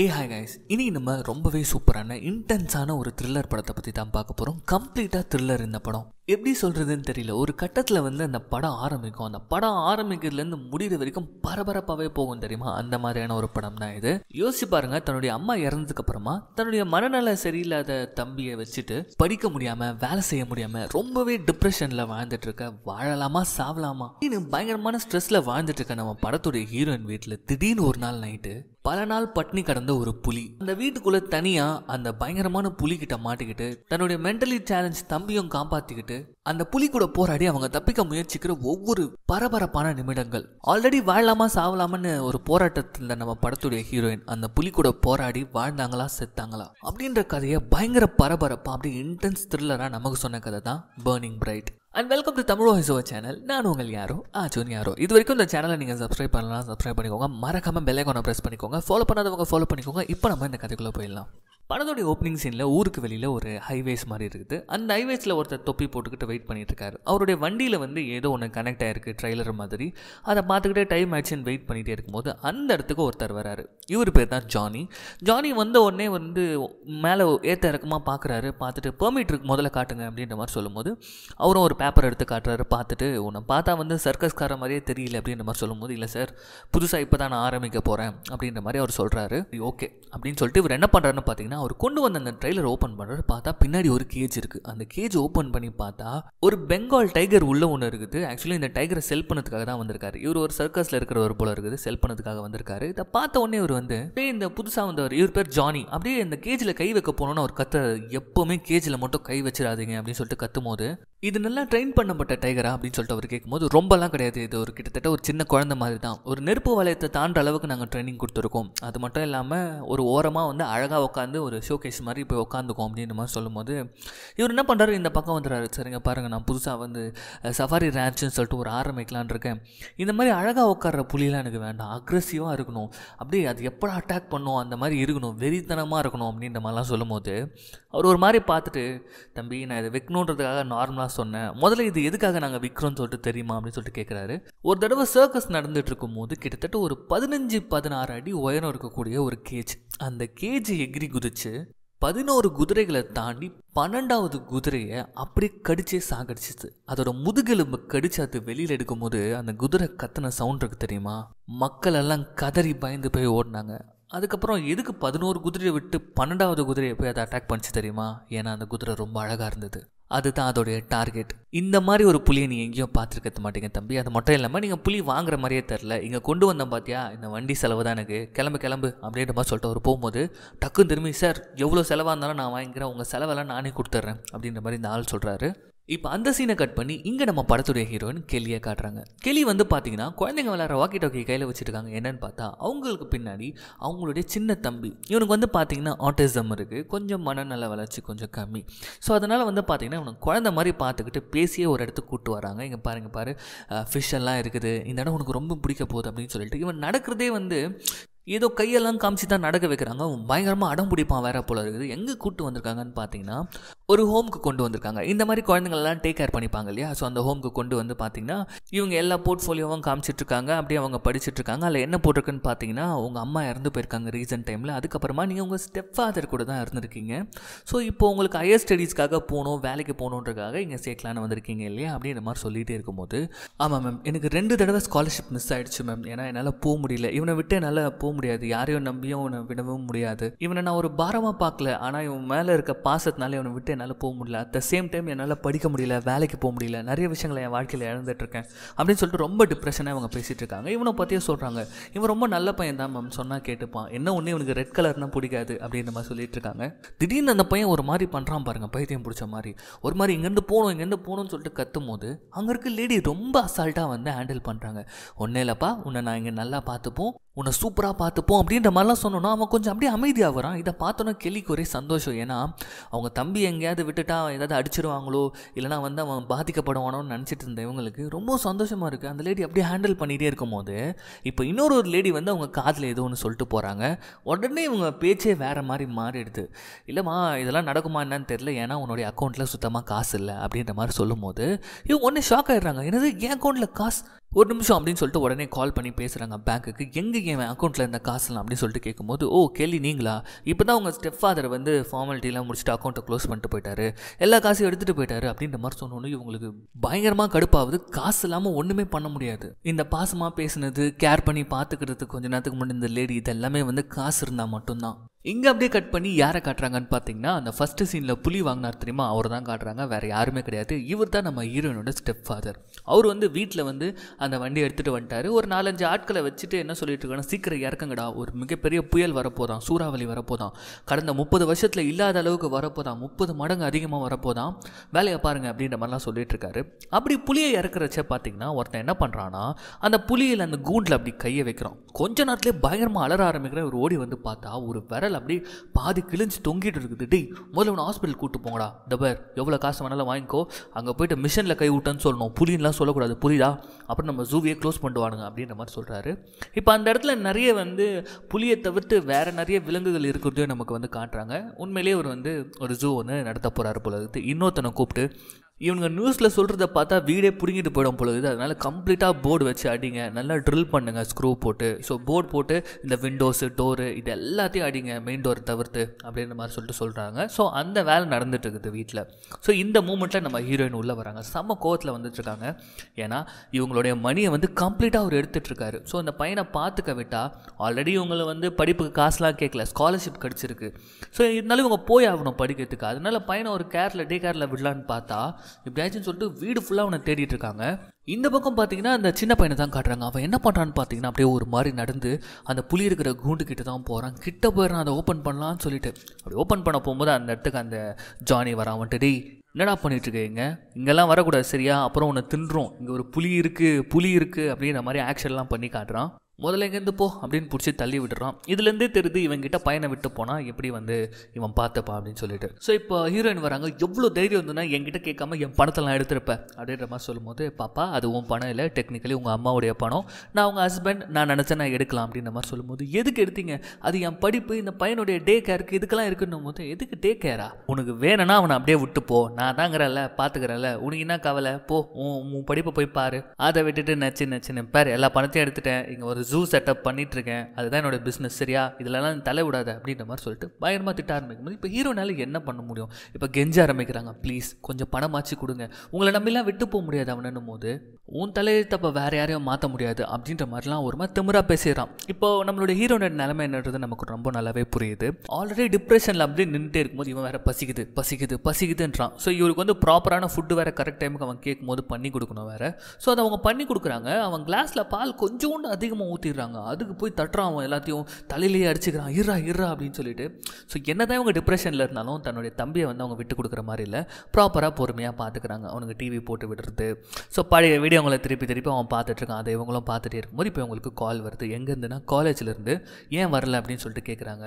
ஏ hi guys இனி நம்ம ரொம்பவே சூப்பரான இன்டென்ஸான ஒரு த்ரில்லர் படத்தை பற்றி தான் பார்க்க போகிறோம் கம்ப்ளீட்டாக த்ரில்லர் இந்த படம் எப்படி சொல்கிறதுன்னு தெரியல ஒரு கட்டத்தில் வந்து அந்த படம் ஆரம்பிக்கும் அந்த படம் ஆரம்பிக்கிறதுலேருந்து முடிகிற வரைக்கும் பரபரப்பாகவே போகும் தெரியுமா அந்த மாதிரியான ஒரு படம் தான் இது யோசிச்சு பாருங்க தன்னுடைய அம்மா இறந்ததுக்கப்புறமா தன்னுடைய மனநல சரியில்லாத தம்பியை வச்சுட்டு படிக்க முடியாமல் வேலை செய்ய முடியாமல் ரொம்பவே டிப்ரெஷனில் வாழ்ந்துட்டு இருக்க வாழலாமா சாவலாமா பயங்கரமான ஸ்ட்ரெஸ்ஸில் வாழ்ந்துட்டு இருக்க நம்ம படத்துடைய ஹீரோயின் வீட்டில் திடீர்னு ஒரு நாள் நைட்டு பல நாள் பட்னி கடந்த ஒரு புலி அந்த வீட்டுக்குள்ள தனியா அந்த பயங்கரமான புலி கிட்ட மாட்டிக்கிட்டு தன்னுடைய மென்டலி சேலஞ்ச் தம்பியும் காப்பாத்திக்கிட்டு அந்த புலி கூட போராடி அவங்க தப்பிக்க முயற்சிக்கிற ஒவ்வொரு பரபரப்பான நிமிடங்கள் ஆல்ரெடி வாழலாமா சாவலாமான்னு ஒரு போராட்டத்தில் நம்ம படத்துடைய ஹீரோயின் அந்த புலி கூட போராடி வாழ்ந்தாங்களா செத்தாங்களா அப்படின்ற கதையை பயங்கர பரபரப்பா அப்படி இன்டென்ஸ் த்ரில்லரா நமக்கு சொன்ன கதை தான் burning bright and welcome to தமிழோ ஹிசோ சேனல் நான் உங்கள் யாரோ ஆச்சூன் யாரோ இது வரைக்கும் இந்த சேனலை நீங்கள் சப்ஸ்கிரைப் பண்ணலாம் சப்ஸ்கிரைப் பண்ணிக்கோங்க மறக்காமல் பெல்லைக்கான ப்ரெஸ் பண்ணிக்கோங்க ஃபாலோ பண்ணாதவங்க ஃபாலோ பண்ணிக்கோங்க இப்போ நம்ம இந்த கதைக்குள்ளே போயிடலாம் படத்துடைய ஓப்பனிங் சீனில் ஊருக்கு வெளியில் ஒரு ஹைவேஸ் மாதிரி இருக்குது அந்த ஹைவேஸில் ஒருத்தர் தொப்பி போட்டுக்கிட்டு வெயிட் பண்ணிகிட்ருக்காரு அவருடைய வண்டியில் வந்து ஏதோ ஒன்று கனெக்ட் ஆகிருக்கு ட்ரெய்லர் மாதிரி அதை பார்த்துக்கிட்டே டைம் ஆச்சுன்னு வெயிட் பண்ணிகிட்டே இருக்கும்போது அந்த இடத்துக்கு ஒருத்தர் வராரு இவர் பேர் தான் ஜானி ஜானி வந்த உடனே வந்து மேலே ஏற்ற இறக்கமாக பார்க்குறாரு பார்த்துட்டு பெர்மிட் இருக்கு முதல்ல காட்டுங்க அப்படின்ற மாதிரி சொல்லும்போது அவரும் ஒரு பேப்பர் எடுத்து காட்டுறாரு பார்த்துட்டு உன்னை பார்த்தா வந்து சர்க்கஸ்கார மாதிரியே தெரியல அப்படின்ற மாதிரி சொல்லும்போது இல்லை சார் புதுசாக இப்போ தான் நான் ஆரம்பிக்க போகிறேன் அப்படின்ற மாதிரி அவர் சொல்கிறாரு ஓகே அப்படின்னு சொல்லிட்டு இவர் என்ன பண்ணுறாருன்னு பார்த்தீங்கன்னா பார்த்தீங்கன்னா அவர் கொண்டு வந்த அந்த ட்ரெய்லர் ஓப்பன் பண்ணுறது பார்த்தா பின்னாடி ஒரு கேஜ் இருக்குது அந்த கேஜ் ஓப்பன் பண்ணி பார்த்தா ஒரு பெங்கால் டைகர் உள்ள ஒன்று இருக்குது ஆக்சுவலி இந்த டைகரை செல் பண்ணதுக்காக தான் வந்திருக்காரு இவர் ஒரு சர்க்கஸில் ஒரு போல இருக்குது செல் பண்ணதுக்காக வந்திருக்காரு இதை பார்த்த உடனே இவர் வந்து இந்த புதுசாக வந்தவர் இவர் பேர் ஜானி அப்படியே இந்த கேஜில் கை வைக்க போனோன்னு அவர் கத்துறாரு எப்போவுமே கேஜில் மட்டும் கை வச்சிடாதீங்க அப்படின்னு சொல்லிட்டு கத்தும் போது இது நல்லா ட்ரெயின் பண்ணப்பட்ட டைகரா அப்படின்னு சொல்லிட்டு அவர் கேட்கும்போது ரொம்பலாம் கிடையாது இது ஒரு கிட்டத்தட்ட ஒரு சின்ன குழந்தை மாதிரி தான் ஒரு நெருப்பு வளையத்தை தாண்ட அளவுக்கு நாங்கள் ட்ரைனிங் கொடுத்துருக்கோம் அது மட்டும் இல்லாமல் ஒரு ஓரமாக வந்து அழகாக உட்காந்து ஒரு ஷோ கேஸ் மாதிரி போய் உட்காந்துக்கும் அப்படின்னு மாதிரி சொல்லும்போது இவர் என்ன பண்ணுறாரு இந்த பக்கம் வந்துடுறாரு சரிங்க பாருங்கள் நான் புதுசாக வந்து சஃபாரி ரேன்ச்சுன்னு சொல்லிட்டு ஒரு ஆரம்பிக்கலான் இருக்கேன் இந்த மாதிரி அழகாக உட்கார்ற புலிலாம் எனக்கு வேண்டாம் அக்ரெசிவாக இருக்கணும் அப்படியே அது எப்போ அட்டாக் பண்ணும் அந்த மாதிரி இருக்கணும் வெறித்தனமாக இருக்கணும் அப்படின்ற மாதிரிலாம் சொல்லும்போது அவர் ஒரு மாதிரி பார்த்துட்டு தம்பி நான் இதை வைக்கணுன்றதுக்காக நார்மலாக சொன்னேன் முதல்ல இது எதுக்காக நாங்கள் விற்கிறோம்னு சொல்லிட்டு தெரியுமா அப்படின்னு சொல்லிட்டு கேட்குறாரு ஒரு தடவை சர்க்கஸ் நடந்துட்டு இருக்கும் போது கிட்டத்தட்ட ஒரு பதினஞ்சு பதினாறு அடி உயரம் இருக்கக்கூடிய ஒரு கேஜ் அந்த கேஜ் எகிரி குதிச்சு பதினோரு குதிரைகளை தாண்டி பன்னெண்டாவது குதிரையை அப்படியே கடிச்சே சாகடிச்சிது அதோட முதுகெலும்பு கடிச்சு அது வெளியில் எடுக்கும் போது அந்த குதிரை கத்தின சவுண்ட் இருக்கு தெரியுமா மக்கள் எல்லாம் கதறி பயந்து போய் ஓடினாங்க அதுக்கப்புறம் எதுக்கு பதினோரு குதிரையை விட்டு பன்னெண்டாவது குதிரையை போய் அதை அட்டாக் பண்ணிச்சு தெரியுமா ஏன்னா அந்த குதிரை ரொம்ப அழகாக இருந்தது அதுதான் அதோடைய டார்கெட் இந்த மாதிரி ஒரு புளியை நீங்கள் எங்கேயும் பார்த்துருக்க மாட்டீங்க தம்பி அது மட்டும் இல்லாமல் நீங்கள் புளி வாங்குற மாதிரியே தெரில இங்கே கொண்டு வந்தோம் பார்த்தியா இந்த வண்டி செலவு தான் எனக்கு கிளம்பு கிளம்பு அப்படின்ற மாதிரி சொல்லிட்டு அவர் போகும்போது டக்குன்னு திரும்பி சார் எவ்வளோ செலவாக இருந்தாலும் நான் வாங்கிக்கிறேன் உங்கள் செலவெல்லாம் நானே கொடுத்துட்றேன் அப்படின்ற மாதிரி இந்த ஆள் சொல்கிறாரு இப்போ அந்த சீனை கட் பண்ணி இங்கே நம்ம படத்துடைய ஹீரோயின் கெளியை காட்டுறாங்க கெளி வந்து பார்த்தீங்கன்னா குழந்தைங்க விளாட்ற வாக்கி டாக்கி கையில் வச்சுருக்காங்க என்னன்னு பார்த்தா அவங்களுக்கு பின்னாடி அவங்களுடைய சின்ன தம்பி இவனுக்கு வந்து பார்த்தீங்கன்னா ஆட்டிசம் இருக்குது கொஞ்சம் மனநல வளர்ச்சி கொஞ்சம் கம்மி ஸோ அதனால் வந்து பார்த்தீங்கன்னா உனக்கு குழந்த மாதிரி பார்த்துக்கிட்டு பேசியே ஒரு இடத்துக்கு கூப்பிட்டு வராங்க இங்கே பாருங்க பாரு ஃபிஷ் எல்லாம் இருக்குது இந்த இடம் உனக்கு ரொம்ப பிடிக்க போகுது அப்படின்னு சொல்லிட்டு இவன் நடக்கிறதே வந்து ஏதோ கையெல்லாம் காமிச்சு தான் நடக்க வைக்கிறாங்க பயங்கரமாக அடம் பிடிப்பான் வேற போல இருக்குது எங்கே கூட்டு வந்திருக்காங்கன்னு பார்த்தீங்கன்னா ஒரு ஹோம்க்கு கொண்டு வந்திருக்காங்க இந்த மாதிரி குழந்தைங்கள்லாம் டேக் கேர் பண்ணிப்பாங்க இல்லையா ஸோ அந்த ஹோம்க்கு கொண்டு வந்து பார்த்தீங்கன்னா இவங்க எல்லா போர்ட்ஃபோலியோவும் இருக்காங்க அப்படியே அவங்க இருக்காங்க அதில் என்ன போட்டிருக்குன்னு பார்த்தீங்கன்னா உங்கள் அம்மா இறந்து போயிருக்காங்க ரீசன்ட் டைமில் அதுக்கப்புறமா நீங்கள் உங்கள் ஸ்டெப் ஃபாதர் கூட தான் இருந்திருக்கீங்க ஸோ இப்போ உங்களுக்கு ஹையர் ஸ்டடீஸ்க்காக போகணும் வேலைக்கு போகணுன்றக்காக இங்கே சேர்க்கலான்னு வந்திருக்கீங்க இல்லையா அப்படின்ற மாதிரி சொல்லிகிட்டே இருக்கும்போது ஆமாம் மேம் எனக்கு ரெண்டு தடவை ஸ்காலர்ஷிப் மிஸ் ஆகிடுச்சு மேம் ஏன்னா என்னால் போக முடியல இவனை விட்டு என்னால் போக முடியாது யாரையும் நம்பியும் அவனை விடவும் முடியாது இவனை நான் ஒரு பாரமாக பார்க்கல ஆனால் இவன் மேலே இருக்க பாசத்தினால இவனை விட்டு என்னால் போக முடியல அட் த சேம் டைம் என்னால் படிக்க முடியல வேலைக்கு போக முடியல நிறைய விஷயங்களை என் வாழ்க்கையில் இருக்கேன் அப்படின்னு சொல்லிட்டு ரொம்ப டிப்ரெஷனாக இவங்க பேசிட்டு இருக்காங்க இவனை பத்தியே சொல்கிறாங்க இவன் ரொம்ப நல்ல பையன் தான் மேம் சொன்னால் கேட்டுப்பான் என்ன ஒன்று இவனுக்கு ரெட் கலர்னால் பிடிக்காது அப்படின்ற மாதிரி சொல்லிட்டு இருக்காங்க திடீர்னு அந்த பையன் ஒரு மாதிரி பண்ணுறான் பாருங்கள் பைத்தியம் பிடிச்ச மாதிரி ஒரு மாதிரி இங்கேருந்து போகணும் இங்கேருந்து போகணும்னு சொல்லிட்டு கத்தும் போது அங்கே இருக்க லேடி ரொம்ப அசால்ட்டாக வந்து ஹேண்டில் பண்ணுறாங்க ஒன்னே இல்லைப்பா உன்னை நான் இங்கே நல்லா பார்த்துப்போம் உன்னை சூப்பராக பார்த்துப்போம் அப்படின்ற மாதிரிலாம் சொன்னோன்னா அவன் கொஞ்சம் அப்படியே அமைதியாகிறான் இதை பார்த்தோன்னா கெல்லிக்கு ஒரே சந்தோஷம் ஏன்னா அவங்க தம்பி எங்கேயாவது விட்டுட்டா ஏதாவது அடிச்சிருவாங்களோ இல்லைனா வந்து அவன் பாதிக்கப்படுவானோன்னு நினச்சிட்டு இருந்த இவங்களுக்கு ரொம்ப சந்தோஷமாக இருக்குது அந்த லேடி அப்படியே ஹேண்டில் பண்ணிகிட்டே இருக்கும் போது இப்போ இன்னொரு ஒரு லேடி வந்து அவங்க காதில் ஏதோ ஒன்று சொல்லிட்டு போகிறாங்க உடனே இவங்க பேச்சே வேறு மாதிரி மாறிடுது இல்லைம்மா இதெல்லாம் நடக்குமா என்னன்னு தெரியல ஏன்னா உன்னுடைய அக்கௌண்ட்டில் சுத்தமாக காசு இல்லை அப்படின்ற மாதிரி சொல்லும் போது இவங்க உடனே ஷாக் ஆகிடுறாங்க என்னது என் அக்கௌண்ட்டில் காசு ஒரு நிமிஷம் அப்படின்னு சொல்லிட்டு உடனே கால் பண்ணி பேசுகிறாங்க பேங்க்குக்கு எங்கே என் அக்கௌண்ட்டில் இருந்த காசுலாம் அப்படின்னு சொல்லிட்டு கேட்கும்போது ஓ கேள்வி நீங்களா இப்போ தான் உங்கள் ஸ்டெப் ஃபாதர் வந்து ஃபார்மாலிட்டிலாம் முடிச்சுட்டு அக்கௌண்ட்டை க்ளோஸ் பண்ணிட்டு போயிட்டாரு எல்லா காசையும் எடுத்துகிட்டு போயிட்டாரு அப்படின்ற மாதிரி சொன்னோன்னு இவங்களுக்கு பயங்கரமாக கடுப்பாகுது காசு இல்லாமல் ஒன்றுமே பண்ண முடியாது இந்த பாசமாக பேசுனது கேர் பண்ணி பார்த்துக்கிறதுக்கு கொஞ்ச நேரத்துக்கு முன்னாடி இந்த லேடி இதெல்லாமே வந்து காசு இருந்தால் மட்டும்தான் இங்கே அப்படியே கட் பண்ணி யாரை காட்டுறாங்கன்னு பார்த்தீங்கன்னா அந்த ஃபஸ்ட்டு சீனில் புலி வாங்கினார் தெரியுமா அவர் தான் காட்டுறாங்க வேறு யாருமே கிடையாது இவர் தான் நம்ம ஹீரோயினோட ஸ்டெப் ஃபாதர் அவர் வந்து வீட்டில் வந்து அந்த வண்டி எடுத்துகிட்டு வந்துட்டார் ஒரு நாலஞ்சு ஆட்களை வச்சுட்டு என்ன சொல்லிட்டு இருக்காங்கன்னா சீக்கிரம் இறக்குங்கடா ஒரு மிகப்பெரிய புயல் வரப்போதான் சூறாவளி வரப்போதான் கடந்த முப்பது வருஷத்தில் இல்லாத அளவுக்கு வரப்போதான் முப்பது மடங்கு அதிகமாக வரப்போதான் வேலையை பாருங்கள் அப்படின்ற மாதிரிலாம் சொல்லிட்டு இருக்காரு அப்படி புளியை இறக்குறச்ச பார்த்தீங்கன்னா ஒருத்தன் என்ன பண்ணுறான்னா அந்த புளியில் அந்த கூண்டில் அப்படி கையை வைக்கிறோம் கொஞ்ச நேரத்துலேயே பயங்கரமாக அலற ஆரம்பிக்கிற ஒரு ஓடி வந்து பார்த்தா ஒரு விரல் அப்படியே பாதி கிழிஞ்சு தொங்கிட்டு இருக்குது டி முதல்ல ஒன்று ஹாஸ்பிட்டல் கூட்டு போங்கடா இந்த பேர் எவ்வளோ காசு வேணாலும் வாங்கிக்கோ அங்கே போயிட்டு மிஷினில் கை விட்டேன்னு சொல்லணும் புலின்லாம் சொல்லக்கூடாது புலிதா அப்புறம் நம்ம ஜூவியை க்ளோஸ் பண்ணுவானுங்க அப்படின்ற மாதிரி சொல்கிறாரு இப்போ அந்த இடத்துல நிறைய வந்து புலியை தவிர்த்து வேறு நிறைய விலங்குகள் இருக்கிறதையும் நமக்கு வந்து காட்டுறாங்க உண்மையிலேயே அவர் வந்து ஒரு ஜூ ஒன்று நடத்த போகிறாரு போல இருக்குது இன்னொருத்தனை கூப்பிட்டு இவங்க நியூஸில் சொல்கிறத பார்த்தா வீடே பிடுங்கிட்டு போயிடும் பொழுது இது அதனால் கம்ப்ளீட்டாக போர்டு வச்சு அடிங்க நல்லா ட்ரில் பண்ணுங்க ஸ்க்ரூ போட்டு ஸோ போர்டு போட்டு இந்த விண்டோஸு டோரு இது எல்லாத்தையும் அடிங்க மெயின் டோர் தவிர்த்து அப்படின்ற மாதிரி சொல்லிட்டு சொல்கிறாங்க ஸோ அந்த வேலை நடந்துட்டு இருக்குது வீட்டில் ஸோ இந்த மூமெண்ட்டில் நம்ம ஹீரோயின் உள்ளே வராங்க செம்ம கோவத்தில் வந்துட்டுருக்காங்க ஏன்னா இவங்களுடைய மணியை வந்து கம்ப்ளீட்டாக அவர் எடுத்துகிட்ருக்காரு ஸோ அந்த பையனை பார்த்துக்க விட்டால் ஆல்ரெடி இவங்களை வந்து படிப்புக்கு காசுலாம் கேட்கல ஸ்காலர்ஷிப் கிடச்சிருக்கு ஸோ இருந்தாலும் இவங்க போய் ஆகணும் படிக்கிறதுக்கு அதனால பையனை ஒரு கேரில் டே கேரில் விடலான்னு பார்த்தா எப்படியாச்சும் சொல்லிட்டு வீடு ஃபுல்லாக அவனை தேடிட்டு இருக்காங்க இந்த பக்கம் பார்த்தீங்கன்னா அந்த சின்ன பையனை தான் காட்டுறாங்க அவன் என்ன பண்ணுறான்னு பார்த்தீங்கன்னா அப்படியே ஒரு மாதிரி நடந்து அந்த புளி இருக்கிற கூண்டு கிட்ட தான் போகிறான் கிட்ட போயிடறான் அதை ஓப்பன் பண்ணலான்னு சொல்லிட்டு அப்படி ஓப்பன் பண்ண போகும்போது அந்த இடத்துக்கு அந்த ஜானி வரான் வந்துட்டு டேய் என்னடா பண்ணிட்டுருக்கீங்க இங்கெல்லாம் வரக்கூடாது சரியா அப்புறம் உன்னை தின்றோம் இங்கே ஒரு புளி இருக்குது புளி இருக்குது அப்படின்ற மாதிரி ஆக்ஷன்லாம் பண்ணி காட்டுறான் முதல்ல எங்கேருந்து போ அப்படின்னு பிடிச்சி தள்ளி விட்டுறான் இதுலேருந்தே தெரியுது இவங்கிட்ட பையனை விட்டு போனால் எப்படி வந்து இவன் பார்த்தப்பா அப்படின்னு சொல்லிட்டு ஸோ இப்போ ஹீரோயின் வராங்க எவ்வளோ தைரியம் வந்துன்னா என்கிட்ட கேட்காம என் பணத்தை நான் எடுத்திருப்பேன் அப்படின்ற மாதிரி சொல்லும்போது பாப்பா அது உன் பணம் இல்லை டெக்னிக்கலி உங்கள் அம்மாவுடைய பணம் நான் உங்கள் ஹஸ்பண்ட் நான் நினச்சேன் நான் எடுக்கலாம் அப்படின்ற மாதிரி சொல்லும்போது எதுக்கு எடுத்தீங்க அது என் படிப்பு இந்த பையனுடைய டே கேருக்கு இதுக்கெல்லாம் இருக்குன்னும் போது எதுக்கு டே கேரா உனக்கு வேணும்னா அவனை அப்படியே விட்டு போ நான் தாங்கிறல பார்த்துக்கிறேன்ல உனக்கு என்ன கவலை போ உன் உன் படிப்பை போய் பாரு அதை விட்டுட்டு நச்சு நச்சு நிற்பார் எல்லா பணத்தையும் எடுத்துட்டேன் இங்கே ஒரு ஜூ செட்டப் இருக்கேன் அதுதான் என்னோட பிஸ்னஸ் சரியா இதெல்லாம் தலை விடாது அப்படின்ற மாதிரி சொல்லிட்டு பயங்கரமாக திட்ட ஆரம்பிக்கும் போது இப்போ ஹீரோனால என்ன பண்ண முடியும் இப்போ கெஞ்ச ஆரம்பிக்கிறாங்க ப்ளீஸ் கொஞ்சம் பணமாச்சு கொடுங்க உங்களை நம்பிலாம் விட்டு போக முடியாது அவனும் போது உன் தலையை தப்ப வேறு யாரையும் மாற்ற முடியாது அப்படின்ற மாதிரிலாம் ஒரு மாதிரி திமிராக பேசிடுறான் இப்போ நம்மளுடைய ஹீரோனோட நிலைமை என்னன்றது நமக்கு ரொம்ப நல்லாவே புரியுது ஆல்ரெடி டிப்ரெஷனில் அப்படியே நின்றுட்டே இருக்கும்போது இவன் வேறு பசிக்குது பசிக்குது பசிக்குதுன்றான் ஸோ இவருக்கு வந்து ப்ராப்பரான ஃபுட்டு வேறு கரெக்ட் டைமுக்கு அவன் கேட்கும்போது பண்ணி கொடுக்கணும் வேறு ஸோ அதை அவங்க பண்ணி கொடுக்குறாங்க அவன் கிளாஸில் பால் கொஞ்சோண்டு அதிகமாக ஊற்றிடுறாங்க அதுக்கு போய் தட்டுறான் அவன் எல்லாத்தையும் தலையிலேயே அடிச்சுக்கிறான் இருறா இருறா அப்படின்னு சொல்லிட்டு ஸோ என்ன தான் இவங்க டிப்ரெஷனில் இருந்தாலும் தன்னுடைய தம்பியை வந்து அவங்க விட்டு கொடுக்குற மாதிரி இல்லை ப்ராப்பராக பொறுமையாக பார்த்துக்கிறாங்க அவனுக்கு டிவி போட்டு விடுறது ஸோ பழைய வீடியோங்களை திருப்பி திருப்பி அவன் பார்த்துட்ருக்கான் அதை இவங்களும் பார்த்துட்டே இருக்கும்போது இப்போ இவங்களுக்கு கால் வருது எங்கேருந்துன்னா காலேஜ்லேருந்து ஏன் வரல அப்படின்னு சொல்லிட்டு கேட்குறாங்க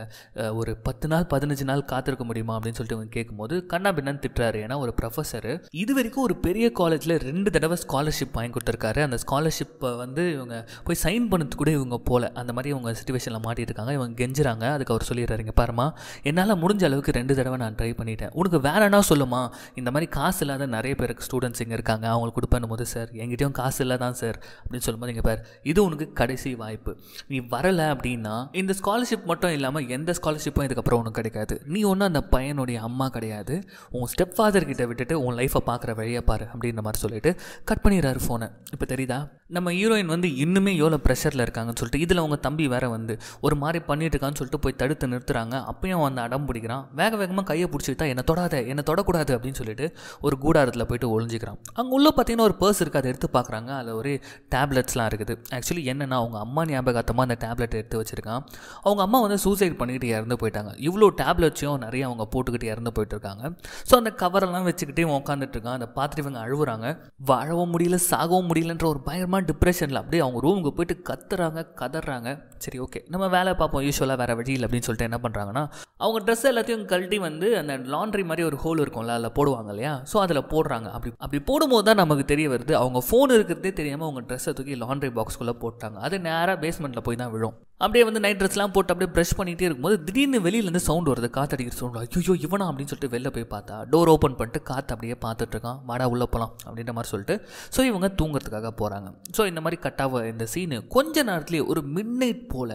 ஒரு பத்து நாள் பதினஞ்சு நாள் காத்திருக்க முடியுமா அப்படின்னு சொல்லிட்டு இவங்க கேட்கும்போது கண்ணா பின்னான்னு திட்டுறாரு ஏன்னா ஒரு ப்ரொஃபஸர் இது வரைக்கும் ஒரு பெரிய காலேஜில் ரெண்டு தடவை ஸ்காலர்ஷிப் வாங்கி கொடுத்துருக்காரு அந்த ஸ்காலர்ஷிப்பை வந்து இவங்க போய் சைன் பண்ணது கூட இவங்க போல அந்த மாதிரி இவங்க சுச்சுவேஷனில் மாட்டிகிட்டு இருக்காங்க இவங்க கெஞ்சுறாங்க அதுக்கு அவர் சொல்லிடுறாரு இங்கே பாருமா என்னால் முடிஞ்ச அளவுக்கு ரெண்டு தடவை நான் ட்ரை பண்ணிட்டேன் உனக்கு என்ன சொல்லுமா இந்த மாதிரி காசு இல்லாத நிறைய பேருக்கு ஸ்டூடெண்ட்ஸ் இங்கே இருக்காங்க அவங்களுக்கு கொடுப்பேன் போது சார் எங்கிட்டையும் காசு இல்லை தான் சார் அப்படின்னு சொல்லும்போது இங்கே பார் இது உனக்கு கடைசி வாய்ப்பு நீ வரலை அப்படின்னா இந்த ஸ்காலர்ஷிப் மட்டும் இல்லாமல் எந்த ஸ்காலர்ஷிப்பும் இதுக்கப்புறம் உனக்கு கிடைக்காது நீ ஒன்றும் அந்த பையனுடைய அம்மா கிடையாது உன் ஸ்டெப் ஃபாதர் கிட்ட விட்டுட்டு உன் லைஃப்பை பார்க்குற வழியை பாரு அப்படின்ற மாதிரி சொல்லிட்டு கட் பண்ணிடுறாரு ஃபோனை இப்போ தெரியுதா நம்ம ஹீரோயின் வந்து இன்னுமே எவ்வளோ ப்ரெஷரில் இருக்காங்கன்னு சொல்லிட்டு இதில் அவங்க தம்பி வேற வந்து ஒரு மாதிரி பண்ணிட்டு இருக்கான்னு சொல்லிட்டு போய் தடுத்து நிறுத்துறாங்க அப்பயும் அந்த அடம் பிடிக்கிறான் வேக வேகமாக கையை பிடிச்சிக்கிட்டா என்ன தொடாத என்னை தொடக்கூடாது அப்படின்னு சொல்லிட்டு ஒரு கூடாரத்தில் போயிட்டு ஒழிஞ்சிக்கிறான் அங்கே உள்ள பார்த்தீங்கன்னா ஒரு பர்ஸ் இருக்குது அதை எடுத்து பார்க்குறாங்க அதில் ஒரு டேப்லெட்ஸ்லாம் இருக்குது ஆக்சுவலி என்னென்னா அவங்க அம்மா ஞாபகத்தமாக அந்த டேப்லெட் எடுத்து வச்சுருக்கான் அவங்க அம்மா வந்து சூசைட் பண்ணிக்கிட்டு இறந்து போயிட்டாங்க இவ்வளோ டேப்லெட்ஸையும் நிறைய அவங்க போட்டுக்கிட்டு இறந்து போயிட்டுருக்காங்க ஸோ அந்த கவரெல்லாம் வச்சுக்கிட்டே உட்காந்துட்ருக்கான் அதை பார்த்துட்டு இவங்க அழுகுறாங்க வாழவும் முடியல சாகவும் முடியலன்ற ஒரு பயமாக டிப்ரெஷனில் அப்படியே அவங்க ரூமுக்கு போயிட்டு கத்துற கத்துறாங்க கதறாங்க சரி ஓகே நம்ம வேலை பார்ப்போம் யூஸ்வலாக வேறு வழியில் அப்படின்னு சொல்லிட்டு என்ன பண்ணுறாங்கன்னா அவங்க ட்ரெஸ் எல்லாத்தையும் கழட்டி வந்து அந்த லாண்ட்ரி மாதிரி ஒரு ஹோல் இருக்கும்ல அதில் போடுவாங்க இல்லையா ஸோ அதில் போடுறாங்க அப்படி அப்படி போடும்போது தான் நமக்கு தெரிய வருது அவங்க ஃபோன் இருக்கிறதே தெரியாமல் அவங்க ட்ரெஸ்ஸை தூக்கி லாண்ட்ரி பாக்ஸ்க்குள்ளே போட்டாங்க அது நேராக பேஸ்மெண்ட்டில் போய் தான் விழும் அப்படியே வந்து நைட் ட்ரெஸ்லாம் போட்டு அப்படியே ப்ரஷ் பண்ணிகிட்டே இருக்கும்போது திடீர்னு வெளியிலேருந்து சவுண்ட் வருது காத்தடிக்கிற சவுண்ட் ஐயோ இவனா அப்படின்னு சொல்லிட்டு வெளில போய் பார்த்தா டோர் ஓப்பன் பண்ணிட்டு காற்று அப்படியே பார்த்துட்ருக்கான் வாடா உள்ளே போகலாம் அப்படின்ற மாதிரி சொல்லிட்டு ஸோ இவங்க தூங்குறதுக்காக போகிறாங்க ஸோ இந்த மாதிரி கட்டாக இந்த சீனு கொஞ்சம் கொஞ்ச நேரத்துலேயே ஒரு மிட் நைட் போல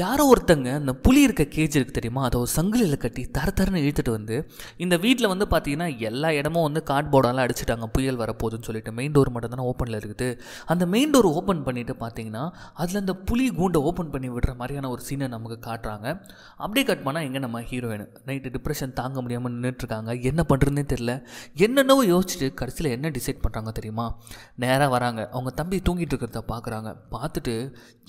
யாரோ ஒருத்தங்க அந்த புலி இருக்க கேஜ் இருக்கு தெரியுமா அதை ஒரு சங்கிலியில் கட்டி தர தரன்னு இழுத்துட்டு வந்து இந்த வீட்டில் வந்து பார்த்தீங்கன்னா எல்லா இடமும் வந்து கார்ட்போர்டெல்லாம் அடிச்சுட்டாங்க புயல் வரப்போகுதுன்னு சொல்லிட்டு மெயின் டோர் மட்டும் தானே ஓப்பனில் இருக்குது அந்த மெயின் டோர் ஓப்பன் பண்ணிவிட்டு பார்த்தீங்கன்னா அதில் அந்த புலி கூண்டை ஓப்பன் பண்ணி விடுற மாதிரியான ஒரு சீனை நமக்கு காட்டுறாங்க அப்படியே கட் பண்ணால் எங்கே நம்ம ஹீரோயின் நைட்டு டிப்ரெஷன் தாங்க முடியாமல் நின்றுட்டுருக்காங்க என்ன பண்ணுறதுனே தெரில என்னென்னவோ யோசிச்சுட்டு கடைசியில் என்ன டிசைட் பண்ணுறாங்க தெரியுமா நேராக வராங்க அவங்க தம்பி தூங்கிட்டு இருக்கிறத பார்க்குறாங்க பார்த்துட்டு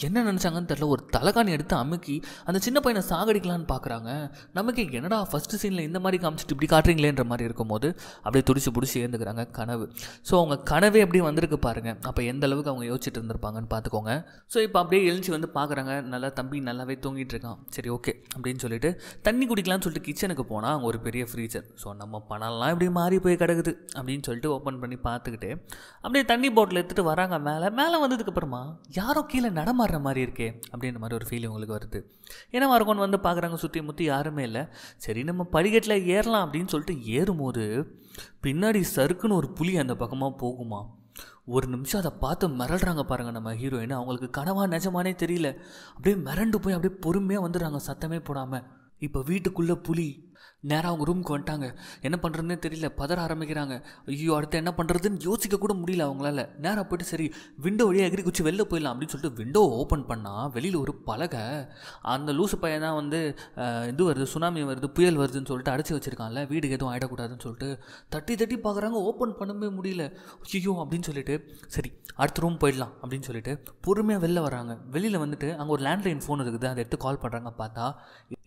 என்ன நினச்சாங்கன்னு தெரில ஒரு தலைகாணி எடுத்து அமுக்கி அந்த சின்ன பையனை சாகடிக்கலான்னு பார்க்குறாங்க நமக்கு என்னடா ஃபஸ்ட்டு சீனில் இந்த மாதிரி காமிச்சிட்டு இப்படி காட்டுறீங்களேன்ற மாதிரி இருக்கும்போது அப்படியே துடிச்சு பிடிச்சி ஏந்துக்கிறாங்க கனவு ஸோ அவங்க கனவே அப்படியே வந்திருக்கு பாருங்கள் அப்போ எந்த அளவுக்கு அவங்க யோசிச்சுட்டு இருந்திருப்பாங்கன்னு பார்த்துக்கோங்க ஸோ இப்போ அப்படியே எழுந்து வந்து பார்க்குறாங்க நல்லா தம்பி நல்லாவே தூங்கிட்டு இருக்கான் சரி ஓகே அப்படின்னு சொல்லிட்டு தண்ணி குடிக்கலாம்னு சொல்லிட்டு கிச்சனுக்கு போனால் அங்கே ஒரு பெரிய ஃப்ரீஜர் ஸோ நம்ம பணம்லாம் இப்படி மாறி போய் கிடக்குது அப்படின்னு சொல்லிட்டு ஓப்பன் பண்ணி பார்த்துக்கிட்டு அப்படியே தண்ணி பாட்டில் எடுத்துகிட்டு வராங்க மேலே மேலே வந்ததுக்கப்புறமா யாரோ கீழே நடமாடுற மாதிரி இருக்கே அப்படின்ற மாதிரி ஒரு ஃபீல் உங்களுக்கு வருது ஏன்னா மறுக்கொண்டு வந்து பார்க்குறாங்க சுற்றி முற்றி யாருமே இல்லை சரி நம்ம படிக்கட்டில் ஏறலாம் அப்படின்னு சொல்லிட்டு ஏறும்போது பின்னாடி சறுக்குன்னு ஒரு புலி அந்த பக்கமாக போகுமா ஒரு நிமிஷம் அதை பார்த்து மிரள்றாங்க பாருங்கள் நம்ம ஹீரோயின் அவங்களுக்கு கனவா நிஜமானே தெரியல அப்படியே மிரண்டு போய் அப்படியே பொறுமையாக வந்துடுறாங்க சத்தமே போடாமல் இப்போ வீட்டுக்குள்ளே புலி நேராக அவங்க ரூமுக்கு வந்துட்டாங்க என்ன பண்ணுறதுனே தெரியல பதற ஆரம்பிக்கிறாங்க ஐயோ அடுத்து என்ன பண்ணுறதுன்னு யோசிக்க கூட முடியல அவங்களால நேராக போயிட்டு சரி விண்டோ வழியாக எகிரி குச்சி வெளில போயிடலாம் அப்படின்னு சொல்லிட்டு விண்டோ ஓப்பன் பண்ணால் வெளியில் ஒரு பலகை அந்த லூசு பையன் தான் வந்து இது வருது சுனாமி வருது புயல் வருதுன்னு சொல்லிட்டு அடைச்சி வச்சுருக்கான்ல வீடு எதுவும் ஆகிடக்கூடாதுன்னு சொல்லிட்டு தட்டி தட்டி பார்க்குறாங்க ஓப்பன் பண்ணவே முடியல ஐயோ அப்படின்னு சொல்லிட்டு சரி அடுத்த ரூம் போயிடலாம் அப்படின்னு சொல்லிட்டு பொறுமையாக வெளில வராங்க வெளியில் வந்துட்டு அங்கே ஒரு லேண்ட்லைன் ஃபோன் இருக்குது அதை எடுத்து கால் பண்ணுறாங்க பார்த்தா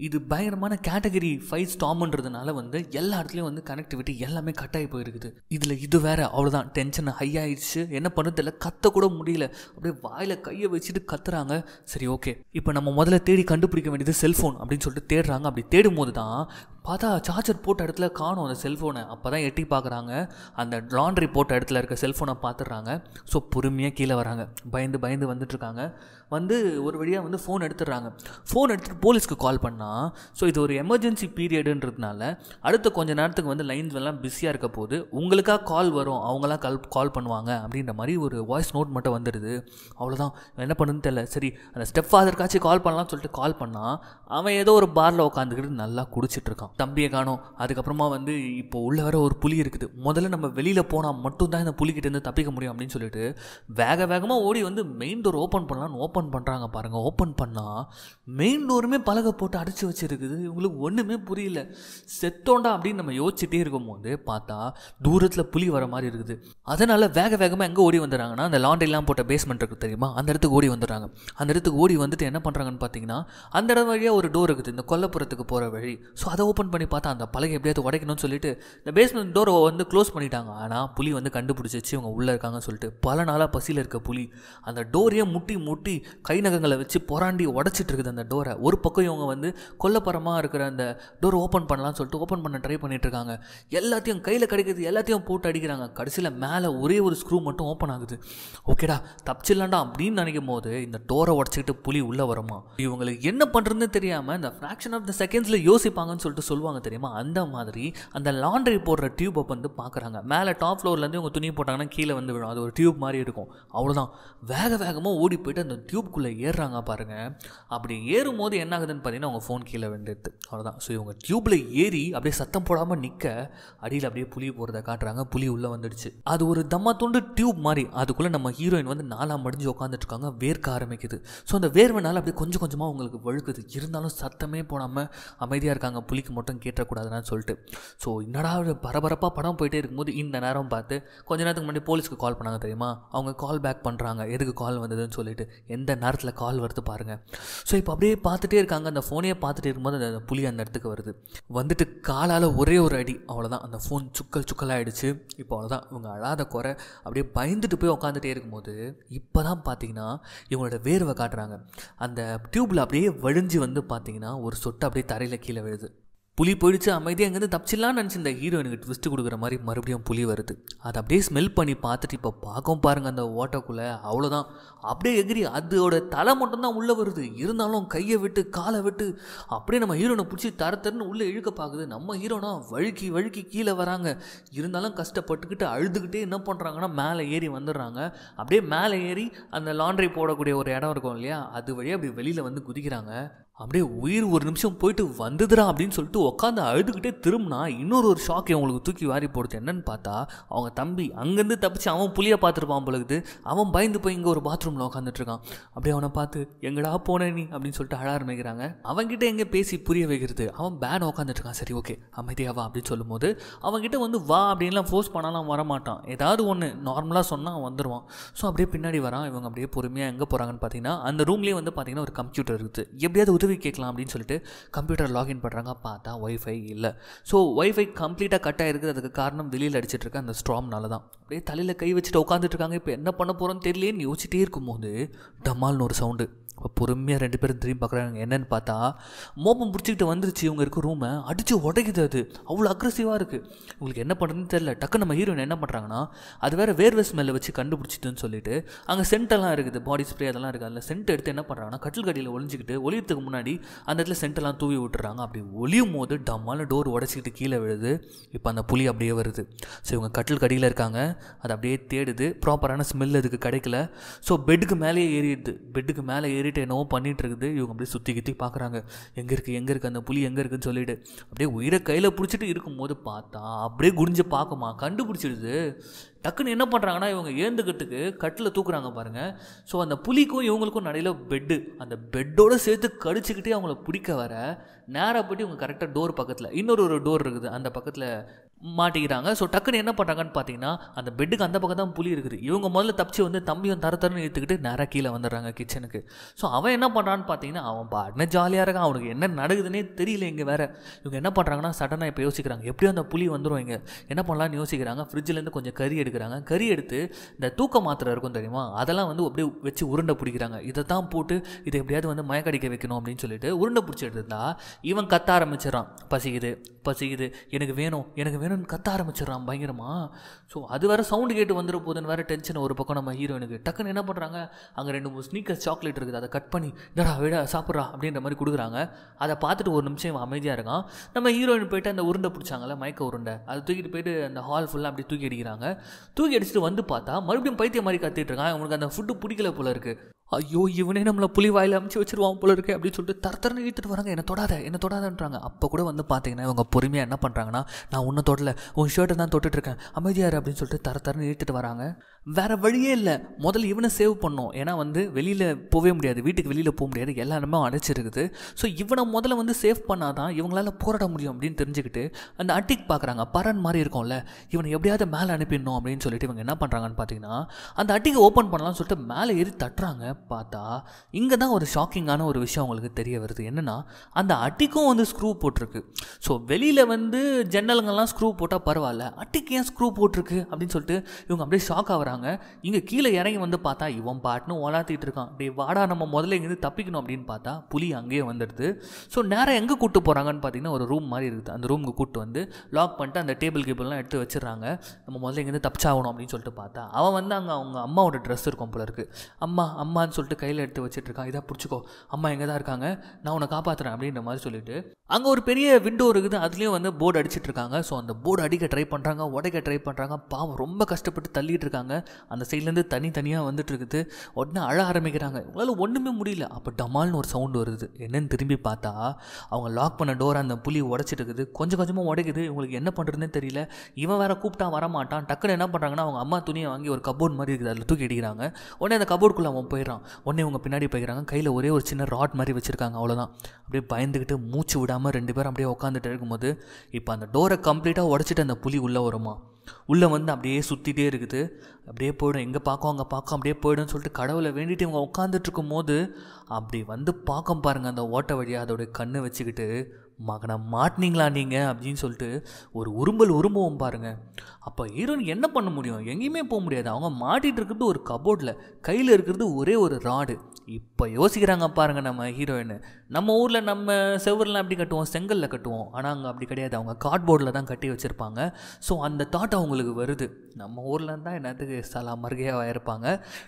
இது பயங்கரமான கேட்டகரி ஃபைவ் ஸ்டார் ஸ்டாம்ன்றதுனால வந்து எல்லா இடத்துலையும் வந்து கனெக்டிவிட்டி எல்லாமே கட் ஆகி போயிருக்குது இதில் இது வேற அவ்வளோதான் டென்ஷன் ஹை ஆயிடுச்சு என்ன பண்ணுறது இல்லை கத்த கூட முடியல அப்படியே வாயில் கையை வச்சுட்டு கத்துறாங்க சரி ஓகே இப்போ நம்ம முதல்ல தேடி கண்டுபிடிக்க வேண்டியது செல்ஃபோன் அப்படின்னு சொல்லிட்டு தேடுறாங்க அப்படி தேடும் போது தான் பார்த்தா சார்ஜர் போட்ட இடத்துல காணும் அந்த செல்ஃபோனை அப்போ தான் எட்டி பார்க்குறாங்க அந்த லாண்ட்ரி போட்ட இடத்துல இருக்க செல்ஃபோனை பார்த்துடுறாங்க ஸோ பொறுமையாக கீழே வராங்க பயந்து பயந்து வந்துட்டுருக்காங்க வந்து ஒரு வழியாக வந்து ஃபோன் எடுத்துடுறாங்க ஃபோன் எடுத்துகிட்டு போலீஸ்க்கு கால் பண்ணால் ஸோ இது ஒரு எமர்ஜென்சி பீரியடுன்றதுனால அடுத்த கொஞ்ச நேரத்துக்கு வந்து லைன்ஸ் எல்லாம் பிஸியாக இருக்க போது உங்களுக்காக கால் வரும் அவங்களாம் கால் கால் பண்ணுவாங்க அப்படின்ற மாதிரி ஒரு வாய்ஸ் நோட் மட்டும் வந்துடுது அவ்வளோதான் என்ன பண்ணுன்னு தெரில சரி அந்த ஸ்டெப் ஃபாதருக்காச்சும் கால் பண்ணலாம்னு சொல்லிட்டு கால் பண்ணால் அவன் ஏதோ ஒரு பாரில் உட்காந்துக்கிட்டு நல்லா குடிச்சிட்ருக்கான் தம்பியை காணும் அதுக்கப்புறமா வந்து இப்போ உள்ள வர ஒரு புலி இருக்குது முதல்ல நம்ம வெளியில் போனால் மட்டும்தான் இந்த புலிக்கிட்டேருந்து தப்பிக்க முடியும் அப்படின்னு சொல்லிட்டு வேக வேகமாக ஓடி வந்து மெயின் டோர் ஓப்பன் பண்ணலான்னு ஓப்பன் பண்ணுறாங்க பாருங்கள் ஓப்பன் பண்ணால் மெயின் டோருமே பலகை போட்டு அடைச்சி வச்சுருக்குது இவங்களுக்கு ஒன்றுமே புரியல செத்தோண்டா அப்படின்னு நம்ம யோசிச்சுட்டே இருக்கும் போது பார்த்தா தூரத்தில் புலி வர மாதிரி இருக்குது அதனால் வேக வேகமாக எங்கே ஓடி வந்துடுறாங்கன்னா அந்த லாண்ட்ரிலாம் போட்ட பேஸ்மெண்ட் இருக்குது தெரியுமா அந்த இடத்துக்கு ஓடி வந்துடுறாங்க அந்த இடத்துக்கு ஓடி வந்துட்டு என்ன பண்ணுறாங்கன்னு பார்த்தீங்கன்னா அந்த இடம் வழியாக ஒரு டோர் இருக்குது இந்த கொல்லப்புறத்துக்கு போகிற வழி ஸோ அதை ஓப்பன் ஓப்பன் பண்ணி பார்த்தா அந்த பலகை எப்படியாவது உடைக்கணும்னு சொல்லிட்டு இந்த பேஸ்மெண்ட் டோரை வந்து க்ளோஸ் பண்ணிட்டாங்க ஆனால் புலி வந்து கண்டுபிடிச்சிச்சு இவங்க உள்ளே இருக்காங்கன்னு சொல்லிட்டு பல நாளாக பசியில் இருக்க புலி அந்த டோரையே முட்டி முட்டி கை நகங்களை வச்சு பொறாண்டி உடச்சிட்டு இருக்குது அந்த டோரை ஒரு பக்கம் இவங்க வந்து கொல்லப்புறமாக இருக்கிற அந்த டோர் ஓப்பன் பண்ணலாம்னு சொல்லிட்டு ஓப்பன் பண்ண ட்ரை பண்ணிட்டு இருக்காங்க எல்லாத்தையும் கையில் கிடைக்கிறது எல்லாத்தையும் போட்டு அடிக்கிறாங்க கடைசியில் மேலே ஒரே ஒரு ஸ்க்ரூ மட்டும் ஓப்பன் ஆகுது ஓகேடா தப்பிச்சிடலாண்டா அப்படின்னு நினைக்கும் போது இந்த டோரை உடச்சிக்கிட்டு புலி உள்ளே வருமா இவங்களுக்கு என்ன பண்ணுறதுன்னு தெரியாமல் இந்த ஃப்ராக்ஷன் ஆஃப் த செகண்ட்ஸில் யோசிப்பாங்கன்னு சொல்லிட்டு சொல்லுவாங்க தெரியுமா அந்த மாதிரி அந்த லாண்ட்ரி போடுற டியூப்பை வந்து பார்க்குறாங்க மேலே டாப் ஃப்ளோர்லேருந்து இவங்க துணி போட்டாங்கன்னா கீழே வந்து விழும் அது ஒரு டியூப் மாதிரி இருக்கும் அவ்வளோதான் வேக வேகமாக ஓடி போயிட்டு அந்த டியூப்குள்ளே ஏறுறாங்க பாருங்கள் அப்படி ஏறும் போது என்ன ஆகுதுன்னு பார்த்தீங்கன்னா அவங்க ஃபோன் கீழே வெண்டுடுது அவ்வளோதான் ஸோ இவங்க டியூப்பில் ஏறி அப்படியே சத்தம் போடாமல் நிற்க அடியில் அப்படியே புளி போகிறத காட்டுறாங்க புளி உள்ளே வந்துடுச்சு அது ஒரு தம்மா துண்டு டியூப் மாதிரி அதுக்குள்ளே நம்ம ஹீரோயின் வந்து நாலாம் மடிஞ்சு உட்காந்துட்ருக்காங்க வேர்க்க ஆரம்பிக்குது ஸோ அந்த வேர்வைனால அப்படியே கொஞ்சம் கொஞ்சமாக உங்களுக்கு வழுக்குது இருந்தாலும் சத்தமே போடாமல் அமைதியாக இருக்காங்க புளிக்கு மட்டும் மட்டும் கேட்டக்கூடாதுன்னு சொல்லிட்டு ஸோ என்னடா பரபரப்பாக படம் போயிட்டே இருக்கும்போது இந்த நேரம் பார்த்து கொஞ்ச நேரத்துக்கு முன்னாடி போலீஸ்க்கு கால் பண்ணாங்க தெரியுமா அவங்க கால் பேக் பண்ணுறாங்க எதுக்கு கால் வந்ததுன்னு சொல்லிட்டு எந்த நேரத்தில் கால் வருது பாருங்கள் ஸோ இப்போ அப்படியே பார்த்துட்டே இருக்காங்க அந்த ஃபோனையே பார்த்துட்டு இருக்கும்போது அந்த புளி அந்த இடத்துக்கு வருது வந்துட்டு காலால் ஒரே ஒரு அடி அவ்வளோதான் அந்த ஃபோன் சுக்கல் சுக்கலாகிடுச்சு இப்போ அவ்வளோதான் இவங்க அழாத குறை அப்படியே பயந்துட்டு போய் உட்காந்துட்டே இருக்கும்போது இப்போ தான் பார்த்தீங்கன்னா இவங்களோட வேர்வை காட்டுறாங்க அந்த டியூப்பில் அப்படியே வழிஞ்சு வந்து பார்த்தீங்கன்னா ஒரு சொட்டு அப்படியே தரையில் கீழே விழுது புலி போயிடுச்சு அமைதியாக அங்கேருந்து தப்பிச்சிடலாம்னு நினச்சி இந்த ஹீரோ எனக்கு ட்விஸ்ட்டு கொடுக்குற மாதிரி மறுபடியும் புலி வருது அதை அப்படியே ஸ்மெல் பண்ணி பார்த்துட்டு இப்போ பார்க்கும் பாருங்கள் அந்த ஓட்டக்குள்ளே அவ்வளோதான் அப்படியே எகிரி அதோட தலை மட்டும்தான் உள்ளே வருது இருந்தாலும் கையை விட்டு காலை விட்டு அப்படியே நம்ம ஹீரோனை பிடிச்சி தரத்தருன்னு உள்ளே இழுக்க பார்க்குது நம்ம ஹீரோனா வழுக்கி வழுக்கி கீழே வராங்க இருந்தாலும் கஷ்டப்பட்டுக்கிட்டு அழுதுகிட்டே என்ன பண்ணுறாங்கன்னா மேலே ஏறி வந்துடுறாங்க அப்படியே மேலே ஏறி அந்த லாண்ட்ரி போடக்கூடிய ஒரு இடம் இருக்கும் இல்லையா அது வழியாக அப்படி வெளியில் வந்து குதிக்கிறாங்க அப்படியே உயிர் ஒரு நிமிஷம் போயிட்டு வந்துதுடா அப்படின்னு சொல்லிட்டு உட்காந்து அழுதுகிட்டே திரும்பினா இன்னொரு ஒரு ஷாக் இவங்களுக்கு தூக்கி வாரி போடுது என்னன்னு பார்த்தா அவங்க தம்பி அங்கேருந்து தப்பிச்சு அவன் புளியை பார்த்துருப்பான் பொழுது அவன் பயந்து போய் இங்கே ஒரு பாத்ரூமில் உட்காந்துட்ருக்கான் அப்படியே அவனை பார்த்து எங்கடா போனே நீ அப்படின்னு சொல்லிட்டு அழ ஆரம்பிக்கிறாங்க அவங்ககிட்ட எங்கே பேசி புரிய வைக்கிறது அவன் பேன் உட்காந்துட்ருக்கான் சரி ஓகே அமைதியாவா அப்படின்னு சொல்லும்போது அவங்ககிட்ட வந்து வா அப்படின்லாம் ஃபோர்ஸ் பண்ணாலாம் வரமாட்டான் ஏதாவது ஒன்று நார்மலாக சொன்னால் அவன் வந்துடுவான் ஸோ அப்படியே பின்னாடி வரான் இவங்க அப்படியே பொறுமையாக எங்கே போகிறாங்கன்னு பார்த்தீங்கன்னா அந்த ரூம்லேயே வந்து பார்த்தீங்கன்னா ஒரு கம்ப்யூட்டர் இருக்குது எப்படியாவது உதவி கேட்கலாம் அப்படின்னு சொல்லிட்டு கம்ப்யூட்டர் லாகின் பண்ணுறாங்க பார்த்தா ஆனால் ஒய்ஃபை இல்லை ஸோ ஒய்ஃபை கம்ப்ளீட்டாக கட் ஆகிருக்குது அதுக்கு காரணம் வெளியில் அடிச்சிட்டு இருக்க அந்த ஸ்ட்ராம்னால தான் அப்படியே தலையில் கை வச்சுட்டு உட்காந்துட்டு இருக்காங்க இப்போ என்ன பண்ண போகிறோன்னு தெரியலேன்னு யோசிச்சிட்டே இருக்கும்போது டம்மால்னு ஒரு சவுண்டு இப்போ பொறுமையாக ரெண்டு பேரும் திரும்பி பார்க்குறாங்க என்னென்னு பார்த்தா மோப்பம் பிடிச்சிக்கிட்டு வந்துருச்சு இவங்க இருக்க ரூமை அடித்து உடைக்குது அது அவ்வளோ அக்ரஸிவாக இருக்குது இவங்களுக்கு என்ன பண்ணுறதுன்னு தெரில டக்குன்னு நம்ம ஹீரோயின் என்ன பண்ணுறாங்கன்னா அது வேறு வேர்வை ஸ்மெல்லை வச்சு கண்டுபிடிச்சிட்டுன்னு சொல்லிட்டு அங்கே சென்டெல்லாம் இருக்குது பாடி ஸ்ப்ரே அதெல்லாம் இருக்குது அதில் சென்ட் எடுத்து என்ன பண்ணுறாங்கன்னா கட்டில் கடியில் ஒழிஞ்சிக்கிட்டு ஒளியத்துக்கு முன்னாடி அந்த இடத்துல சென்டெல்லாம் தூவி விட்டுறாங்க அப்படி ஒளியும் போது டம்மால டோர் உடச்சிக்கிட்டு கீழே விழுது இப்போ அந்த புளி அப்படியே வருது ஸோ இவங்க கட்டில் கடியில் இருக்காங்க அது அப்படியே தேடுது ப்ராப்பரான ஸ்மெல் அதுக்கு கிடைக்கல ஸோ பெட்டுக்கு மேலேயே ஏறிடுது பெட்டுக்கு மேலே ஏறி சொல்லிட்டு என்னவோ பண்ணிகிட்டு இருக்குது இவங்க அப்படியே சுற்றி கித்தி பார்க்குறாங்க எங்கே இருக்குது எங்கே இருக்குது அந்த புலி எங்கே இருக்குதுன்னு சொல்லிட்டு அப்படியே உயிரை கையில் பிடிச்சிட்டு இருக்கும்போது பார்த்தா அப்படியே குடிஞ்சு பார்க்குமா கண்டுபிடிச்சிடுது டக்குன்னு என்ன பண்ணுறாங்கன்னா இவங்க ஏந்துக்கிட்டுக்கு கட்டில் தூக்குறாங்க பாருங்கள் ஸோ அந்த புலிக்கும் இவங்களுக்கும் நடையில் பெட்டு அந்த பெட்டோடு சேர்த்து கடிச்சிக்கிட்டே அவங்கள பிடிக்க வர நேராக போய்ட்டு இவங்க கரெக்டாக டோர் பக்கத்தில் இன்னொரு ஒரு டோர் இருக்குது அந்த பக்கத்தில் மாட்டிக்கிறாங்க ஸோ டக்குன்னு என்ன பண்ணுறாங்கன்னு பார்த்தீங்கன்னா அந்த பெட்டுக்கு அந்த பக்கம் தான் புலி இருக்குது இவங்க முதல்ல தப்பிச்சு வந்து தம்பியும் தர தரன்னு எடுத்துக்கிட்டு நேராக கீழே வந்துடுறாங்க கிச்சனுக்கு ஸோ அவன் என்ன பண்ணுறான்னு பார்த்தீங்கன்னா அவன் என்ன ஜாலியாக இருக்கான் அவனுக்கு என்ன நடக்குதுன்னே தெரியல இங்கே வேறு இவங்க என்ன பண்ணுறாங்கன்னா சடனாக இப்போ யோசிக்கிறாங்க எப்படி அந்த புலி வந்துடும் இங்கே என்ன பண்ணலான்னு யோசிக்கிறாங்க ஃப்ரிட்ஜிலேருந்து கொஞ்சம் கறி எடுக்கிறாங்க கறி எடுத்து இந்த தூக்க மாத்திரை இருக்கும் தெரியுமா அதெல்லாம் வந்து அப்படியே வச்சு உருண்டை பிடிக்கிறாங்க இதை தான் போட்டு இதை எப்படியாவது வந்து மயக்கடிக்க வைக்கணும் அப்படின்னு சொல்லிட்டு உருண்டை பிடிச்சி எடுத்துருந்தா இவன் கத்த ஆரம்பிச்சிடறான் பசிக்குது பசிக்குது எனக்கு வேணும் எனக்கு வேணும் வேணும்னு கத்த ஆரம்பிச்சிடறான் பயங்கரமாக ஸோ அது வேறு சவுண்டு கேட்டு வந்துட போதுன்னு வேறு டென்ஷன் ஒரு பக்கம் நம்ம ஹீரோயினுக்கு டக்குன்னு என்ன பண்ணுறாங்க அங்கே ரெண்டு மூணு ஸ்னீக்கர்ஸ் சாக்லேட் இருக்குது அதை கட் பண்ணி இடா விடா சாப்பிட்றா அப்படின்ற மாதிரி கொடுக்குறாங்க அதை பார்த்துட்டு ஒரு நிமிஷம் அமைதியாக இருக்கான் நம்ம ஹீரோயின் போயிட்டு அந்த உருண்டை பிடிச்சாங்கல்ல மயக்க உருண்டை அதை தூக்கிட்டு போயிட்டு அந்த ஹால் ஃபுல்லாக அப்படி தூக்கி அடிக்கிறாங்க தூக்கி அடிச்சுட்டு வந்து பார்த்தா மறுபடியும் பைத்தியம் மாதிரி கத்திட்டு இருக்கான் அவங்களுக்கு அந்த ஃபுட்டு பிடிக்கல போல இருக்குது ஐயோ இவனே நம்மளை புலி வாயில் அமைச்சு வச்சிருவான் போல இருக்கு அப்படின்னு சொல்லிட்டு தரத்தரனை இழுத்துட்டு வராங்க என்ன தொடாத என்ன தொடாதன்றாங்க அப்போ கூட வந்து பார்த்தீங்கன்னா இவங்க பொறுமையாக என்ன பண்ணுறாங்கன்னா நான் ஒன்றும் தொடல உன் ஷர்ட்டை தான் இருக்கேன் அமைதியார் அப்படின்னு சொல்லிட்டு தரத்தரன்னு இழுத்துட்டு வராங்க வேறு வழியே இல்லை முதல்ல இவனை சேவ் பண்ணோம் ஏன்னா வந்து வெளியில் போகவே முடியாது வீட்டுக்கு வெளியில் போக முடியாது எல்லாருமே அடைச்சிருக்குது ஸோ இவனை முதல்ல வந்து சேவ் பண்ணால் தான் இவங்களால போராட முடியும் அப்படின்னு தெரிஞ்சுக்கிட்டு அந்த அட்டிக் பார்க்குறாங்க பரன் மாதிரி இருக்கும்ல இவனை எப்படியாவது மேலே அனுப்பிடணும் அப்படின்னு சொல்லிட்டு இவங்க என்ன பண்ணுறாங்கன்னு பார்த்தீங்கன்னா அந்த அட்டிக்கை ஓப்பன் பண்ணலாம்னு சொல்லிட்டு மேலே ஏறி தட்டுறாங்க பார்த்தா இங்கே தான் ஒரு ஷாக்கிங்கான ஒரு விஷயம் அவங்களுக்கு தெரிய வருது என்னென்னா அந்த அட்டிக்கும் வந்து ஸ்க்ரூ போட்டிருக்கு ஸோ வெளியில் வந்து ஜன்னலுங்கெல்லாம் ஸ்க்ரூ போட்டால் பரவாயில்ல அட்டிக்கு ஏன் ஸ்க்ரூ போட்டிருக்கு அப்படின்னு சொல்லிட்டு இவங்க அப்படியே ஷாக் ஆகிறாங்க வந்துட்டாங்க இங்கே கீழே இறங்கி வந்து பார்த்தா இவன் பாட்டுனு ஓலாத்திட்டு இருக்கான் டே வாடா நம்ம முதல்ல இங்கேருந்து தப்பிக்கணும் அப்படின்னு பார்த்தா புலி அங்கேயே வந்துடுது ஸோ நேராக எங்கே கூப்பிட்டு போகிறாங்கன்னு பார்த்தீங்கன்னா ஒரு ரூம் மாதிரி இருக்குது அந்த ரூமுக்கு கூப்பிட்டு வந்து லாக் பண்ணிட்டு அந்த டேபிள் கேபிள்லாம் எடுத்து வச்சிடறாங்க நம்ம முதல்ல இங்கேருந்து தப்பிச்சாகணும் அப்படின்னு சொல்லிட்டு பார்த்தா அவன் வந்து அங்கே அவங்க அம்மாவோட ட்ரெஸ் இருக்கும் போல இருக்குது அம்மா அம்மான்னு சொல்லிட்டு கையில் எடுத்து வச்சுட்டு இருக்கான் இதாக பிடிச்சிக்கோ அம்மா எங்கே தான் இருக்காங்க நான் உன்னை காப்பாற்றுறேன் அப்படின்ற மாதிரி சொல்லிட்டு அங்கே ஒரு பெரிய விண்டோ இருக்குது அதுலேயும் வந்து போர்டு அடிச்சிட்டு இருக்காங்க ஸோ அந்த போர்டு அடிக்க ட்ரை பண்ணுறாங்க உடைக்க ட்ரை பண்ணுறாங்க பாவம் ரொம்ப கஷ்டப்பட்டு தள்ளிட்டு இருக்காங்க அந்த சைட்லேருந்து தனித்தனியாக வந்துட்டுருக்குது உடனே அழ ஆரம்பிக்கிறாங்க உங்களால் ஒன்றுமே முடியல அப்போ டமால்னு ஒரு சவுண்டு வருது என்னன்னு திரும்பி பார்த்தா அவங்க லாக் பண்ண டோர் அந்த புலி உடச்சிட்டு இருக்குது கொஞ்சம் கொஞ்சமாக உடைக்குது இவங்களுக்கு என்ன பண்ணுறதுனே தெரியல இவன் வேறு கூப்பிட்டா வரமாட்டான் டக்குன்னு என்ன பண்ணுறாங்கன்னா அவங்க அம்மா துணியை வாங்கி ஒரு கபோர்ட் மாதிரி இருக்குது அதில் தூக்கி அடிக்கிறாங்க உடனே அந்த கபோர்டுக்குள்ளே அவன் போயிடறான் உடனே இவங்க பின்னாடி போய்க்கிறாங்க கையில் ஒரே ஒரு சின்ன ராட் மாதிரி வச்சுருக்காங்க அவ்வளோதான் அப்படியே பயந்துக்கிட்டு மூச்சு விடாமல் ரெண்டு பேரும் அப்படியே உட்காந்துட்டு இருக்கும்போது இப்போ அந்த டோரை கம்ப்ளீட்டாக உடச்சிட்டு அந்த புலி உள்ளே வருமா உள்ளே வந்து அப்படியே சுற்றிட்டே இருக்குது அப்படியே போயிடும் எங்கே பார்க்கும் அங்கே பார்க்கும் அப்படியே போயிடும்னு சொல்லிட்டு கடவுளை வேண்டிட்டு இவங்க உட்காந்துட்டு போது அப்படி வந்து பார்க்கும் பாருங்கள் அந்த ஓட்டை வழியாக அதோடைய கண்ணை வச்சுக்கிட்டு மகனை மாட்டினீங்களா நீங்கள் அப்படின்னு சொல்லிட்டு ஒரு உரும்பல் உரும்பவும் பாருங்கள் அப்போ ஹீரோயின் என்ன பண்ண முடியும் எங்கேயுமே போக முடியாது அவங்க மாட்டிகிட்டு இருக்கிறது ஒரு கபோர்டில் கையில் இருக்கிறது ஒரே ஒரு ராடு இப்போ யோசிக்கிறாங்க பாருங்கள் நம்ம ஹீரோயின் நம்ம ஊரில் நம்ம செவரில் அப்படி கட்டுவோம் செங்கலில் கட்டுவோம் ஆனால் அங்கே அப்படி கிடையாது அவங்க கார்ட்போர்டில் தான் கட்டி வச்சுருப்பாங்க ஸோ அந்த தாட் அவங்களுக்கு வருது நம்ம ஊரில் இருந்தால் என்னத்துக்கு சலா மருகையாக இருப்பாங்க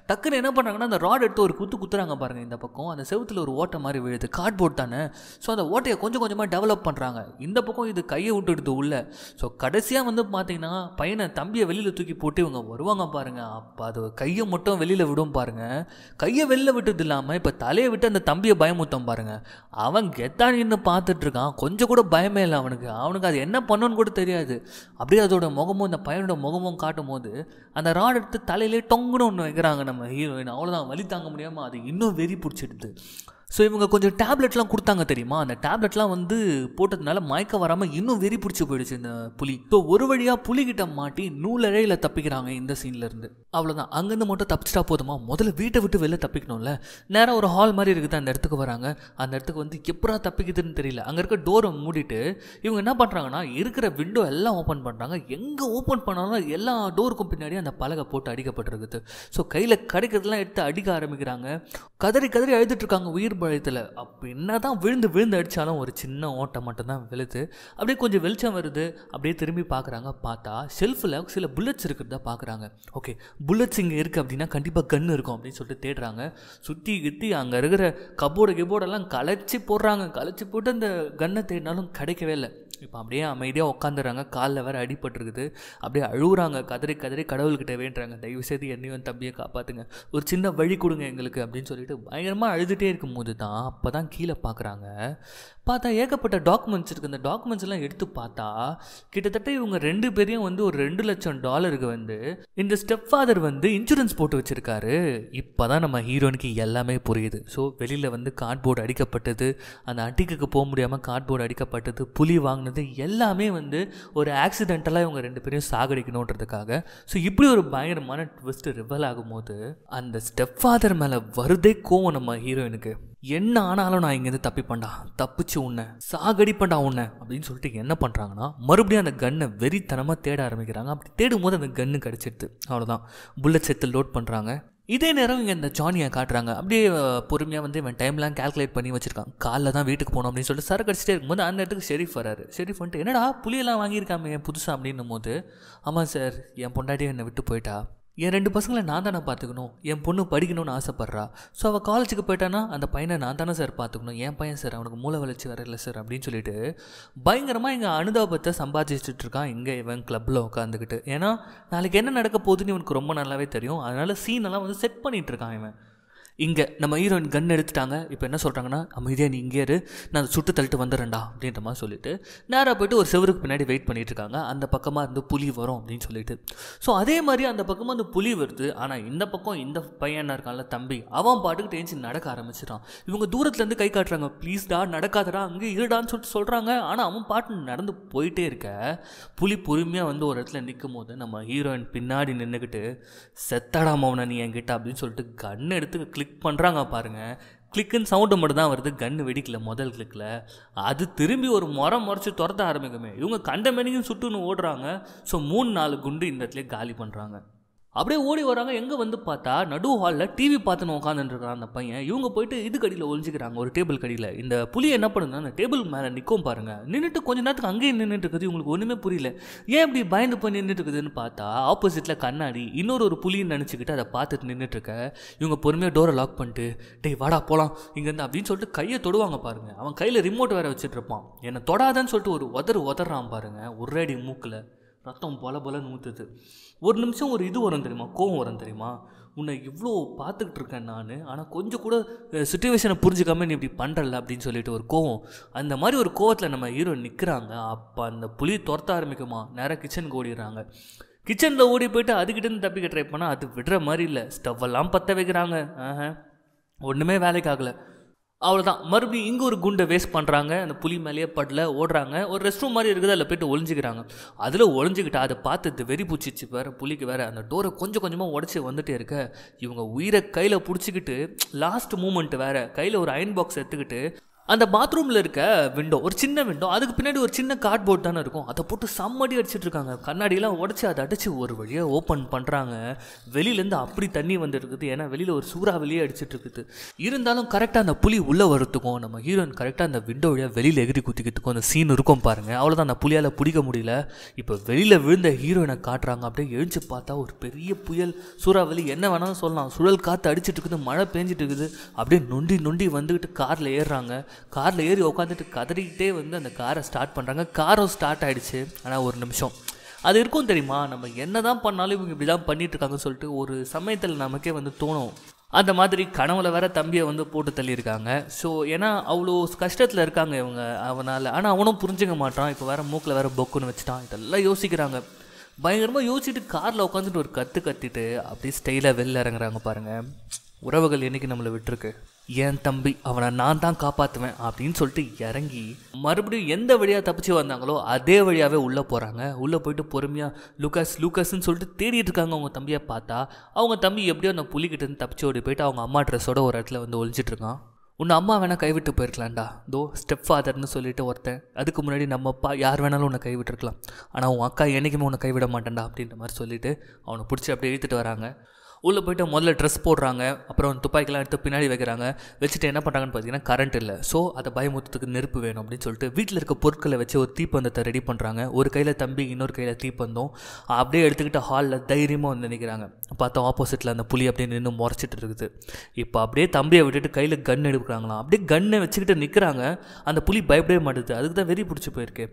டக்குன்னு என்ன பண்ணுறாங்கன்னா அந்த ராட் எடுத்து ஒரு குத்து குத்துறாங்க பாருங்கள் இந்த பக்கம் அந்த செவத்தில் ஒரு ஓட்டை மாதிரி விழுது கார்ட்போர்ட் தானே ஸோ அந்த ஓட்டையை கொஞ்சம் கொஞ்சமாக டெவலப் பண்ணுறாங்க இந்த பக்கம் இது கையை விட்டுடுது உள்ளே ஸோ கடைசியாக வந்து பார்த்தீங்கன்னா பையனை தம்பியை வெளியில் தூக்கி போட்டு இவங்க வருவாங்க பாருங்கள் அப்போ அது கையை மட்டும் வெளியில் விடும் பாருங்கள் கையை வெளியில் விட்டது இல்லாமல் இப்போ தலையை விட்டு அந்த தம்பியை பயமுத்தம் பாருங்கள் அவன் கெத்தா பார்த்துட்ருக்கான் கொஞ்சம் கூட பயமே இல்லை அவனுக்கு அவனுக்கு அது என்ன பண்ணுன்னு கூட தெரியாது அப்படியே அதோட முகமும் இந்த பையனோட முகமும் காட்டு காட்டும் போது அந்த ராட் எடுத்து தலையிலே டொங்குன்னு ஒன்று வைக்கிறாங்க நம்ம ஹீரோயின் அவ்வளோதான் வலி தாங்க முடியாமல் அது இன்னும் வெறி பிடிச்சிடுது ஸோ இவங்க கொஞ்சம் டேப்லெட்லாம் கொடுத்தாங்க தெரியுமா அந்த டேப்லெட்லாம் வந்து போட்டதுனால மயக்க வராமல் இன்னும் வெறி பிடிச்சி போயிடுச்சு இந்த புலி ஸோ ஒரு வழியாக புலிகிட்ட மாட்டி நூலழையில் தப்பிக்கிறாங்க இந்த சீன்லேருந்து அவ்வளோதான் அங்கேருந்து மட்டும் தப்பிச்சிட்டா போதுமா முதல்ல வீட்டை விட்டு வெளில தப்பிக்கணும்ல நேராக ஒரு ஹால் மாதிரி இருக்குது அந்த இடத்துக்கு வராங்க அந்த இடத்துக்கு வந்து எப்படா தப்பிக்குதுன்னு தெரியல அங்கே இருக்க டோரை மூடிட்டு இவங்க என்ன பண்ணுறாங்கன்னா இருக்கிற விண்டோ எல்லாம் ஓப்பன் பண்ணுறாங்க எங்கே ஓப்பன் பண்ணாலும் எல்லா டோருக்கும் பின்னாடி அந்த பலகை போட்டு அடிக்கப்பட்டிருக்குது ஸோ கையில் கிடைக்கிறதுலாம் எடுத்து அடிக்க ஆரம்பிக்கிறாங்க கதறி கதறி அழுதுட்டு இருக்காங்க உயிர் பழத்தில் அப்போ என்ன தான் விழுந்து விழுந்து அடித்தாலும் ஒரு சின்ன ஓட்டை மட்டும்தான் விழுது அப்படியே கொஞ்சம் வெளிச்சம் வருது அப்படியே திரும்பி பார்க்குறாங்க பார்த்தா ஷெல்ஃபில் சில புல்லட்ஸ் இருக்கிறதா பார்க்குறாங்க ஓகே புல்லட்ஸ் இங்கே இருக்குது அப்படின்னா கண்டிப்பாக கண் இருக்கும் அப்படின்னு சொல்லிட்டு தேடுறாங்க சுற்றி கித்தி அங்கே இருக்கிற கபோர்டு கிபோர்டெல்லாம் கலைச்சி போடுறாங்க கலைச்சி போட்டு அந்த கன்னை தேடினாலும் கிடைக்கவே இல்லை இப்போ அப்படியே அமைதியாக உட்காந்துறாங்க காலில் வேறு அடிபட்டுருக்குது அப்படியே அழுகுறாங்க கதறி கதறி கடவுள்கிட்ட வேண்டுறாங்க தயவு செய்து என்னையும் தம்பியை காப்பாற்றுங்க ஒரு சின்ன வழி கொடுங்க எங்களுக்கு அப்படின்னு சொல்லிட்டு பயங்கரமாக அழுதுகிட்டே இருக்கும் போது தான் அப்போ தான் கீழே பார்க்குறாங்க பார்த்தா ஏகப்பட்ட டாக்குமெண்ட்ஸ் இருக்குது இந்த டாக்குமெண்ட்ஸ்லாம் எடுத்து பார்த்தா கிட்டத்தட்ட இவங்க ரெண்டு பேரையும் வந்து ஒரு ரெண்டு லட்சம் டாலருக்கு வந்து இந்த ஸ்டெப் ஃபாதர் வந்து இன்சூரன்ஸ் போட்டு வச்சுருக்காரு இப்போ தான் நம்ம ஹீரோனுக்கு எல்லாமே புரியுது ஸோ வெளியில் வந்து கார்ட்போர்டு அடிக்கப்பட்டது அந்த அட்டிக்கு போக முடியாமல் கார்ட்போர்டு அடிக்கப்பட்டது புலி வாங்கினது எல்லாமே வந்து ஒரு ஆக்சிடென்டலாக இவங்க ரெண்டு பேரையும் சாகடிக்கணுன்றதுக்காக ஸோ இப்படி ஒரு பயங்கரமான ட்விஸ்ட் ரிவல் ஆகும்போது அந்த ஸ்டெப் ஃபாதர் மேலே வருதே கோவம் நம்ம ஹீரோயினுக்கு என்ன ஆனாலும் நான் இங்கேருந்து தப்பி பண்ணா தப்பிச்சு அடிச்சு உன்னை பண்ணா உன்னை அப்படின்னு சொல்லிட்டு என்ன பண்ணுறாங்கன்னா மறுபடியும் அந்த கன்னை வெறித்தனமாக தேட ஆரம்பிக்கிறாங்க அப்படி தேடும் போது அந்த கன்னு கிடச்சிடுது அவ்வளோதான் புல்லட் செத்து லோட் பண்ணுறாங்க இதே நேரம் இங்கே இந்த ஜானியை காட்டுறாங்க அப்படியே பொறுமையாக வந்து இவன் டைம்லாம் கேல்குலேட் பண்ணி வச்சிருக்கான் காலைல தான் வீட்டுக்கு போனோம் அப்படின்னு சொல்லிட்டு சார் கடிச்சிட்டே இருக்கும்போது அந்த இடத்துக்கு ஷெரீஃப் வராரு ஷெரீஃப் வந்துட்டு என்னடா புளியெல்லாம் வாங்கியிருக்காமே புதுசாக அப்படின்னும் போது ஆமாம் சார் என் பொண்டாட்டி என்னை விட்டு போயிட்டா என் ரெண்டு பசங்களை நான் தானே பார்த்துக்கணும் என் பொண்ணு படிக்கணும்னு ஆசைப்பட்றா ஸோ அவள் காலேஜுக்கு போயிட்டானா அந்த பையனை நான் தானே சார் பார்த்துக்கணும் என் பையன் சார் அவனுக்கு மூளை வளர்ச்சி வரல சார் அப்படின்னு சொல்லிட்டு பயங்கரமாக எங்கள் அனுதாபத்தை சம்பாதிச்சுட்டு இருக்கான் இங்கே இவன் கிளப்பில் உட்காந்துக்கிட்டு ஏன்னா நாளைக்கு என்ன நடக்க போகுதுன்னு இவனுக்கு ரொம்ப நல்லாவே தெரியும் அதனால் சீனெல்லாம் வந்து செட் இருக்கான் இவன் இங்கே நம்ம ஹீரோயின் கன் எடுத்துட்டாங்க இப்போ என்ன சொல்கிறாங்கன்னா அமைதியாக நீ இங்கே இரு நான் சுட்டு தள்ளிட்டு வந்துடுறேன்டா அப்படின்ற மாதிரி சொல்லிட்டு நேராக போய்ட்டு ஒரு செவருக்கு பின்னாடி வெயிட் பண்ணிட்டு இருக்காங்க அந்த பக்கமாக இருந்து புலி வரும் அப்படின்னு சொல்லிட்டு ஸோ அதே மாதிரி அந்த பக்கமாக அந்த புலி வருது ஆனால் இந்த பக்கம் இந்த பையன் இருக்கான்ல தம்பி அவன் பாட்டுக்கு டேஞ்சி நடக்க ஆரம்பிச்சிட்டான் இவங்க தூரத்துலேருந்து கை காட்டுறாங்க ப்ளீஸ்டா நடக்காதடா அங்கே இருடான்னு சொல்லிட்டு சொல்கிறாங்க ஆனால் அவன் பாட்டு நடந்து போயிட்டே இருக்க புலி பொறுமையாக வந்து ஒரு இடத்துல நிற்கும் போது நம்ம ஹீரோயின் பின்னாடி நின்றுக்கிட்டு செத்தடாமவனை நீ என்கிட்ட அப்படின்னு சொல்லிட்டு கன் எடுத்து கிளிக் கிளிக் பண்ணுறாங்க பாருங்கள் கிளிக்குன்னு சவுண்டு மட்டும் தான் வருது கன்று வெடிக்கல முதல் கிளிக்கில் அது திரும்பி ஒரு முறை முறைச்சி துரத்த ஆரம்பிக்குமே இவங்க கண்ட சுட்டுன்னு ஓடுறாங்க ஸோ மூணு நாலு குண்டு இந்த இடத்துல காலி பண்ணுறாங்க அப்படியே ஓடி வராங்க எங்கே வந்து பார்த்தா நடு ஹாலில் டிவி பார்த்துன்னு உட்காந்துருக்கான் அந்த பையன் இவங்க போயிட்டு இது கடியில் ஒழிஞ்சிக்கிறாங்க ஒரு டேபிள் கடியில் இந்த புளி என்ன பண்ணுங்க அந்த டேபிள் மேலே நிற்கும் பாருங்க நின்றுட்டு கொஞ்ச நேரத்துக்கு அங்கேயே நின்றுட்டு இருக்குது இவங்களுக்கு ஒன்றுமே புரியல ஏன் இப்படி பயந்து போய் நின்றுட்டு இருக்குதுன்னு பார்த்தா ஆப்போசிட்டில் கண்ணாடி இன்னொரு ஒரு புலின்னு நினச்சிக்கிட்டு அதை பார்த்துட்டு நின்றுட்டு இருக்க இவங்க பொறுமையாக டோரை லாக் பண்ணிட்டு டேய் வாடா போகலாம் இங்கேருந்து அப்படின்னு சொல்லிட்டு கையை தொடுவாங்க பாருங்க அவன் கையில் ரிமோட் வேற வச்சுட்டு இருப்பான் என்னை தொடாதன்னு சொல்லிட்டு ஒரு உதறு உதறான் பாருங்க ஒரேடி மூக்கில் ரத்தம் பல பல நூற்றுது ஒரு நிமிஷம் ஒரு இது வரும் தெரியுமா கோவம் வரும் தெரியுமா உன்னை இவ்வளோ பார்த்துக்கிட்டு இருக்கேன் நான் ஆனால் கொஞ்சம் கூட சுச்சுவேஷனை புரிஞ்சுக்காம நீ இப்படி பண்ணுறல அப்படின்னு சொல்லிட்டு ஒரு கோவம் அந்த மாதிரி ஒரு கோவத்தில் நம்ம ஹீரோ நிற்கிறாங்க அப்போ அந்த புளி துரத்த ஆரம்பிக்குமா நேராக கிச்சனுக்கு ஓடிடுறாங்க கிச்சனில் ஓடி போயிட்டு அதுக்கிட்டேருந்து தப்பிக்க ட்ரை பண்ணால் அது விடுற மாதிரி இல்லை ஸ்டவ்வெல்லாம் பற்ற வைக்கிறாங்க ஆஹ ஒன்றுமே வேலைக்கு ஆகலை அவ்வளோதான் மறுபடியும் இங்கே ஒரு குண்டை வேஸ்ட் பண்ணுறாங்க அந்த புலி மேலேயே படல ஓடுறாங்க ஒரு ரெஸ்ட் ரூம் மாதிரி இருக்குது அதில் போய்ட்டு ஒழிஞ்சிக்கிறாங்க அதில் ஒளிஞ்சிக்கிட்டா அதை பார்த்து இது வெறி பிடிச்சிச்சு வேறு புலிக்கு வேறு அந்த டோரை கொஞ்சம் கொஞ்சமாக உடச்சி வந்துட்டே இருக்க இவங்க உயிரை கையில் பிடிச்சிக்கிட்டு லாஸ்ட் மூமெண்ட் வேறு கையில் ஒரு அயன் பாக்ஸ் எடுத்துக்கிட்டு அந்த பாத்ரூமில் இருக்க விண்டோ ஒரு சின்ன விண்டோ அதுக்கு பின்னாடி ஒரு சின்ன கார்ட்போர்ட் தானே இருக்கும் அதை போட்டு சம்மடி அடிச்சுட்டு இருக்காங்க கண்ணாடியெல்லாம் உடச்சி அதை அடித்து ஒரு வழியாக ஓப்பன் பண்ணுறாங்க வெளியிலேருந்து அப்படி தண்ணி வந்துருக்குது ஏன்னா வெளியில் ஒரு சூறாவளியே அடிச்சுட்டு இருக்குது இருந்தாலும் கரெக்டாக அந்த புலி உள்ளே வரத்துக்கும் நம்ம ஹீரோயின் கரெக்டாக அந்த விண்டோ வழியாக வெளியில் எகிரி குத்திக்கிறதுக்கும் அந்த சீன் இருக்கும் பாருங்கள் அவ்வளோதான் அந்த புலியால் பிடிக்க முடியல இப்போ வெளியில் விழுந்த ஹீரோயினை காட்டுறாங்க அப்படியே எழுந்து பார்த்தா ஒரு பெரிய புயல் சூறாவளி என்ன வேணாலும் சொல்லலாம் சுழல் காற்று அடிச்சிட்டு இருக்குது மழை பேஞ்சிட்டு இருக்குது அப்படியே நொண்டி நொண்டி வந்துக்கிட்டு காரில் ஏறுறாங்க காரில் ஏறி உட்காந்துட்டு கதறிக்கிட்டே வந்து அந்த காரை ஸ்டார்ட் பண்ணுறாங்க காரும் ஸ்டார்ட் ஆகிடுச்சு ஆனால் ஒரு நிமிஷம் அது இருக்கும் தெரியுமா நம்ம என்ன தான் பண்ணாலும் இவங்க இப்படி தான் பண்ணிகிட்ருக்காங்கன்னு சொல்லிட்டு ஒரு சமயத்தில் நமக்கே வந்து தோணும் அந்த மாதிரி கனவுல வேற தம்பியை வந்து போட்டு தள்ளியிருக்காங்க ஸோ ஏன்னா அவ்வளோ கஷ்டத்தில் இருக்காங்க இவங்க அவனால் ஆனால் அவனும் புரிஞ்சுக்க மாட்டான் இப்போ வேற மூக்கில் வேற பொக்குன்னு வச்சுட்டான் இதெல்லாம் யோசிக்கிறாங்க பயங்கரமாக யோசிச்சுட்டு காரில் உட்காந்துட்டு ஒரு கற்று கத்திட்டு அப்படியே ஸ்டைலாக வெளில இறங்குறாங்க பாருங்கள் உறவுகள் என்றைக்கு நம்மளை விட்டுருக்கு என் தம்பி அவனை நான் தான் காப்பாற்றுவேன் அப்படின்னு சொல்லிட்டு இறங்கி மறுபடியும் எந்த வழியாக தப்பிச்சு வந்தாங்களோ அதே வழியாகவே உள்ளே போகிறாங்க உள்ளே போயிட்டு பொறுமையாக லூக்கஸ் லூக்கஸ்ன்னு சொல்லிட்டு தேடிட்டு இருக்காங்க அவங்க தம்பியை பார்த்தா அவங்க தம்பி எப்படியோ அந்த இருந்து தப்பிச்சு ஓடி போயிட்டு அவங்க அம்மா ட்ரெஸ்ஸோட ஒரு இடத்துல வந்து ஒழிச்சிட்ருக்கான் உன்னை அம்மா வேணால் கைவிட்டு போயிருக்கலாம்டா தோ ஸ்டெப் ஃபாதர்னு சொல்லிட்டு ஒருத்தன் அதுக்கு முன்னாடி நம்ம அப்பா யார் வேணாலும் உன்னை கைவிட்டுருக்கலாம் ஆனால் உன் அக்கா என்றைக்குமே உன்னை கைவிட மாட்டேன்டா அப்படின்ற மாதிரி சொல்லிட்டு அவனை பிடிச்சி அப்படியே இழுத்துட்டு வராங்க உள்ளே போய்ட்டு முதல்ல ட்ரெஸ் போடுறாங்க அப்புறம் துப்பாக்கிலாம் எடுத்து பின்னாடி வைக்கிறாங்க வச்சுட்டு என்ன பண்ணுறாங்கன்னு பார்த்தீங்கன்னா கரண்ட் இல்லை ஸோ அதை பயமுத்துறதுக்கு நெருப்பு வேணும் அப்படின்னு சொல்லிட்டு வீட்டில் இருக்க பொருட்களை வச்சு ஒரு தீப்பந்தத்தை ரெடி பண்ணுறாங்க ஒரு கையில் தம்பி இன்னொரு கையில் தீப்பந்தம் அப்படியே எடுத்துக்கிட்ட ஹாலில் தைரியமாக வந்து நினைக்கிறாங்க பார்த்தா ஆப்போசிட்டில் அந்த புளி அப்படியே நின்று முறைச்சிட்டு இருக்குது இப்போ அப்படியே தம்பியை விட்டுட்டு கையில் கன் எடுக்கிறாங்களாம் அப்படியே கண்ணை வச்சுக்கிட்டு நிற்கிறாங்க அந்த புலி பயப்படவே மாட்டுது அதுக்கு தான் வெறி பிடிச்சி போயிருக்கு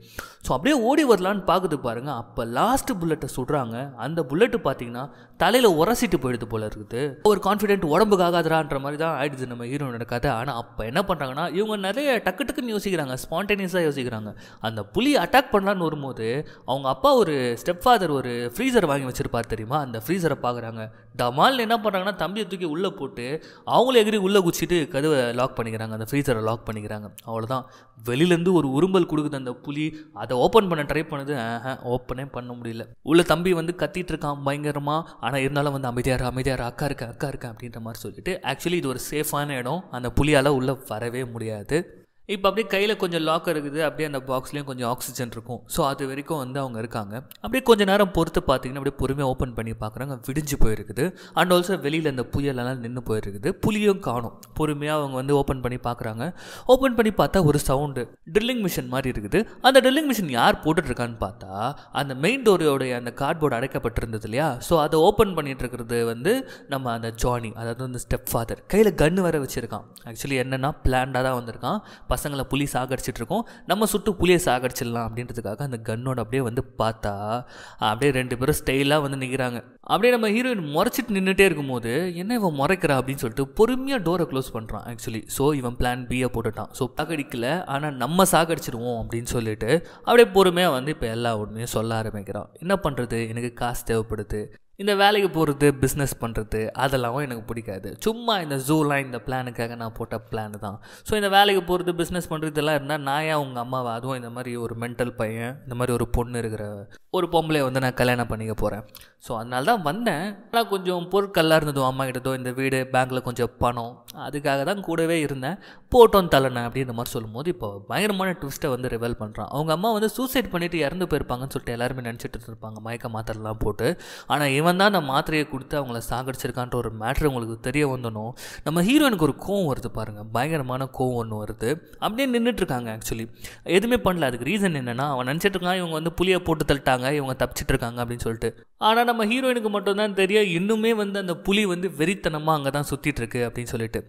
ஸோ அப்படியே ஓடி வரலான்னு பார்க்குது பாருங்கள் அப்போ லாஸ்ட் புல்லட்டை சுடுறாங்க அந்த புல்லட்டு பார்த்தீங்கன்னா தலையில் உரசிட்டு போயிடுது ஆயிடுது போல இருக்குது ஒரு கான்ஃபிடென்ட் உடம்புக்காக அதுரான்ற மாதிரி தான் ஆயிடுது நம்ம ஹீரோனோட கதை ஆனால் அப்போ என்ன பண்ணுறாங்கன்னா இவங்க நிறைய டக்கு டக்குன்னு யோசிக்கிறாங்க ஸ்பான்டேனியஸாக யோசிக்கிறாங்க அந்த புலி அட்டாக் பண்ணலான்னு வரும்போது அவங்க அப்பா ஒரு ஸ்டெப் ஃபாதர் ஒரு ஃப்ரீசர் வாங்கி வச்சிருப்பார் தெரியுமா அந்த ஃப்ரீசரை பார்க்குறாங்க டமால் என்ன பண்ணுறாங்கன்னா தம்பியை தூக்கி உள்ளே போட்டு அவங்கள எகிரி உள்ளே குச்சிட்டு கதவை லாக் பண்ணிக்கிறாங்க அந்த ஃப்ரீசரை லாக் பண்ணிக்கிறாங்க அவ்வளோதான் வெளியிலேருந்து ஒரு உரும்பல் கொடுக்குது அந்த புலி அதை ஓப்பன் பண்ண ட்ரை பண்ணுது ஓப்பனே பண்ண முடியல உள்ள தம்பி வந்து கத்திட்டு இருக்கான் பயங்கரமாக ஆனால் இருந்தாலும் வந்து அமைதியாக அமைதியாக அக்கா இருக்கேன் அக்கா இருக்கேன் அப்படின்ற மாதிரி சொல்லிட்டு ஆக்சுவலி இது ஒரு சேஃபான இடம் அந்த புலியால் உள்ளே வரவே முடியாது இப்போ அப்படியே கையில் கொஞ்சம் லாக் இருக்குது அப்படியே அந்த பாக்ஸ்லேயும் கொஞ்சம் ஆக்சிஜன் இருக்கும் ஸோ அது வரைக்கும் வந்து அவங்க இருக்காங்க அப்படியே கொஞ்சம் நேரம் பொறுத்து பார்த்தீங்கன்னா அப்படியே பொறுமையாக ஓப்பன் பண்ணி பார்க்குறாங்க விடிஞ்சு போயிருக்குது அண்ட் ஆல்சோ வெளியில் அந்த புயலெல்லாம் நின்று போயிருக்குது புலியும் காணும் பொறுமையாக அவங்க வந்து ஓப்பன் பண்ணி பார்க்குறாங்க ஓப்பன் பண்ணி பார்த்தா ஒரு சவுண்டு ட்ரில்லிங் மிஷின் மாதிரி இருக்குது அந்த ட்ரில்லிங் மிஷின் யார் போட்டுட்ருக்கான்னு பார்த்தா அந்த மெயின் டோரியோடைய அந்த கார்ட்போர்டு அடைக்கப்பட்டிருந்தது இல்லையா ஸோ அதை ஓப்பன் பண்ணிட்டு இருக்கிறது வந்து நம்ம அந்த ஜானி அதாவது அந்த ஸ்டெப் ஃபாதர் கையில் கன்று வர வச்சுருக்கான் ஆக்சுவலி என்னென்னா பிளான்டாக தான் வந்திருக்கான் பசங்களை புலி சாகடிச்சிட்டு இருக்கோம் நம்ம சுட்டு புலியை சாகடிச்சிடலாம் அப்படின்றதுக்காக அந்த கன்னோட அப்படியே வந்து பார்த்தா அப்படியே ரெண்டு பேரும் ஸ்டைலாக வந்து நிற்கிறாங்க அப்படியே நம்ம ஹீரோயின் முறைச்சிட்டு நின்றுட்டே இருக்கும்போது என்ன இவன் முறைக்கிறா அப்படின்னு சொல்லிட்டு பொறுமையாக டோரை க்ளோஸ் பண்ணுறான் ஆக்சுவலி ஸோ இவன் பிளான் பியை போட்டுட்டான் ஸோ சாகடிக்கல ஆனால் நம்ம சாகடிச்சிடுவோம் அப்படின்னு சொல்லிட்டு அப்படியே பொறுமையாக வந்து இப்போ எல்லா உடனே சொல்ல ஆரம்பிக்கிறான் என்ன பண்ணுறது எனக்கு காசு தேவைப்படுது இந்த வேலைக்கு போகிறது பிஸ்னஸ் பண்ணுறது அதெல்லாம் எனக்கு பிடிக்காது சும்மா இந்த ஜூலாம் இந்த பிளானுக்காக நான் போட்ட பிளான் தான் ஸோ இந்த வேலைக்கு போகிறது பிஸ்னஸ் பண்ணுறது இதெல்லாம் இருந்தால் நான் ஏன் உங்கள் அம்மாவை அதுவும் இந்த மாதிரி ஒரு மென்டல் பையன் இந்த மாதிரி ஒரு பொண்ணு இருக்கிற ஒரு பொம்பளை வந்து நான் கல்யாணம் பண்ணிக்க போகிறேன் ஸோ அதனால தான் வந்தேன் ஆனால் கொஞ்சம் பொருட்கள்லாம் இருந்ததோ அம்மா கிட்டதோ இந்த வீடு பேங்க்கில் கொஞ்சம் பணம் அதுக்காக தான் கூடவே இருந்தேன் போட்டோம் தலைனை அப்படின்ற மாதிரி சொல்லும்போது இப்போ பயங்கரமான ட்விஸ்ட்டை வந்து ரிவல் பண்ணுறான் அவங்க அம்மா வந்து சூசைட் பண்ணிவிட்டு இறந்து போயிருப்பாங்கன்னு சொல்லிட்டு எல்லாருமே நினச்சிட்டு இருப்பாங்க மயக்க மாத்திரலாம் போட்டு ஆனால் இவன் தான் அந்த மாத்திரையை கொடுத்து அவங்கள சாகடிச்சிருக்கான்ற ஒரு மேட்ரு உங்களுக்கு தெரிய வந்தனும் நம்ம ஹீரோயினுக்கு ஒரு கோவம் வருது பாருங்கள் பயங்கரமான கோவம் ஒன்று வருது அப்படியே இருக்காங்க ஆக்சுவலி எதுவுமே பண்ணல அதுக்கு ரீசன் என்னென்னா அவன் நினச்சிட்டு இருக்கான் இவங்க வந்து புளியை போட்டு தள்ளிட்டாங்க இவங்க தப்பிச்சிட்டு இருக்காங்க அப்படின்னு சொல்லிட்டு ஆனால் நம்ம ஹீரோயினுக்கு மட்டும்தான் தெரியும் இன்னுமே வந்து அந்த புலி வந்து வெறித்தனமாக அங்கே தான் சுற்றிட்டுருக்கு அப்படின்னு சொல்லிட்டு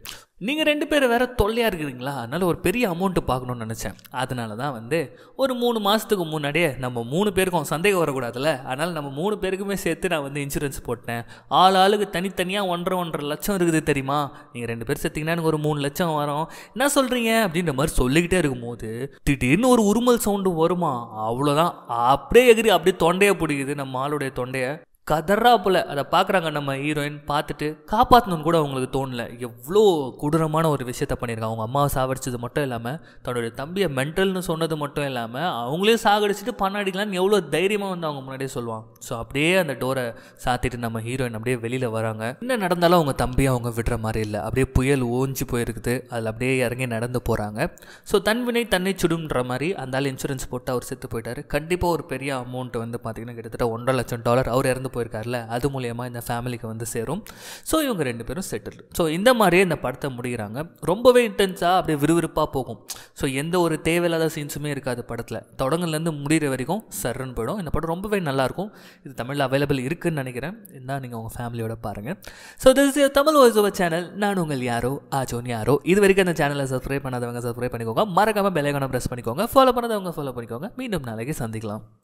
நீங்கள் ரெண்டு பேரும் வேறு தொல்லையாக இருக்கிறீங்களா அதனால் ஒரு பெரிய அமௌண்ட்டு பார்க்கணும்னு நினச்சேன் அதனால தான் வந்து ஒரு மூணு மாதத்துக்கு முன்னாடியே நம்ம மூணு பேருக்கும் சந்தேகம் வரக்கூடாதுல்ல அதனால் நம்ம மூணு பேருக்குமே சேர்த்து நான் வந்து இன்சூரன்ஸ் போட்டேன் ஆள் ஆளுக்கு தனித்தனியாக ஒன்றரை ஒன்றரை லட்சம் இருக்குது தெரியுமா நீங்கள் ரெண்டு பேர் சேர்த்திங்கன்னா எனக்கு ஒரு மூணு லட்சம் வரும் என்ன சொல்கிறீங்க அப்படின்ற மாதிரி சொல்லிக்கிட்டே இருக்கும்போது திடீர்னு ஒரு உருமல் சவுண்டு வருமா அவ்வளோதான் அப்படியே எகிரி அப்படியே தொண்டையை பிடிக்குது நம்ம ஆளுடைய தொண்டையை there கதரா போல் அதை பார்க்குறாங்க நம்ம ஹீரோயின் பார்த்துட்டு காப்பாற்றணும்னு கூட அவங்களுக்கு தோணல எவ்வளோ கொடூரமான ஒரு விஷயத்த பண்ணியிருக்காங்க அவங்க அம்மாவை சாகடிச்சது மட்டும் இல்லாமல் தன்னுடைய தம்பியை மென்டல்னு சொன்னது மட்டும் இல்லாமல் அவங்களே சாகடிச்சிட்டு பணம் அடிக்கலாம்னு எவ்வளோ தைரியமாக வந்து அவங்க முன்னாடியே சொல்லுவாங்க ஸோ அப்படியே அந்த டோரை சாத்திட்டு நம்ம ஹீரோயின் அப்படியே வெளியில் வராங்க என்ன நடந்தாலும் அவங்க தம்பியை அவங்க விடுற மாதிரி இல்லை அப்படியே புயல் ஓஞ்சி போயிருக்குது அதில் அப்படியே இறங்கி நடந்து போகிறாங்க ஸோ தன்வினை தன்னை சுடுன்ற மாதிரி அந்த ஆள் இன்சூரன்ஸ் போட்டு அவர் செத்து போயிட்டார் கண்டிப்பாக ஒரு பெரிய அமௌண்ட் வந்து பார்த்திங்கன்னா கிட்டத்தட்ட ஒன்றரை லட்சம் டாலர் அவர் இறந்து போயிருக்கார்ல அது மூலயமா இந்த ஃபேமிலிக்கு வந்து சேரும் ஸோ இவங்க ரெண்டு பேரும் செட்டில் ஸோ இந்த மாதிரியே இந்த படத்தை முடிகிறாங்க ரொம்பவே இன்டென்ஸாக அப்படியே விறுவிறுப்பாக போகும் ஸோ எந்த ஒரு தேவையில்லாத சீன்ஸுமே இருக்காது படத்தில் தொடங்குலேருந்து முடிகிற வரைக்கும் சர்ன்னு போயிடும் இந்த படம் ரொம்பவே நல்லாயிருக்கும் இது தமிழில் அவைலபிள் இருக்குதுன்னு நினைக்கிறேன் என்ன நீங்கள் உங்கள் ஃபேமிலியோட பாருங்கள் so this is Tamil voice over channel நான் உங்கள் யாரோ ஆஜோன் யாரோ இது வரைக்கும் அந்த சேனலை சப்ஸ்கிரைப் பண்ணாதவங்க சப்ஸ்கிரைப் பண்ணிக்கோங்க மறக்காமல் பெலைகானம் ப்ரெஸ் பண்ணிக்கோங்க ஃபாலோ பண்ணாதவங்க ஃபாலோ பண்ணிக்கோங்க மீண்டும் நாளைக்கு சந்திக்கலாம்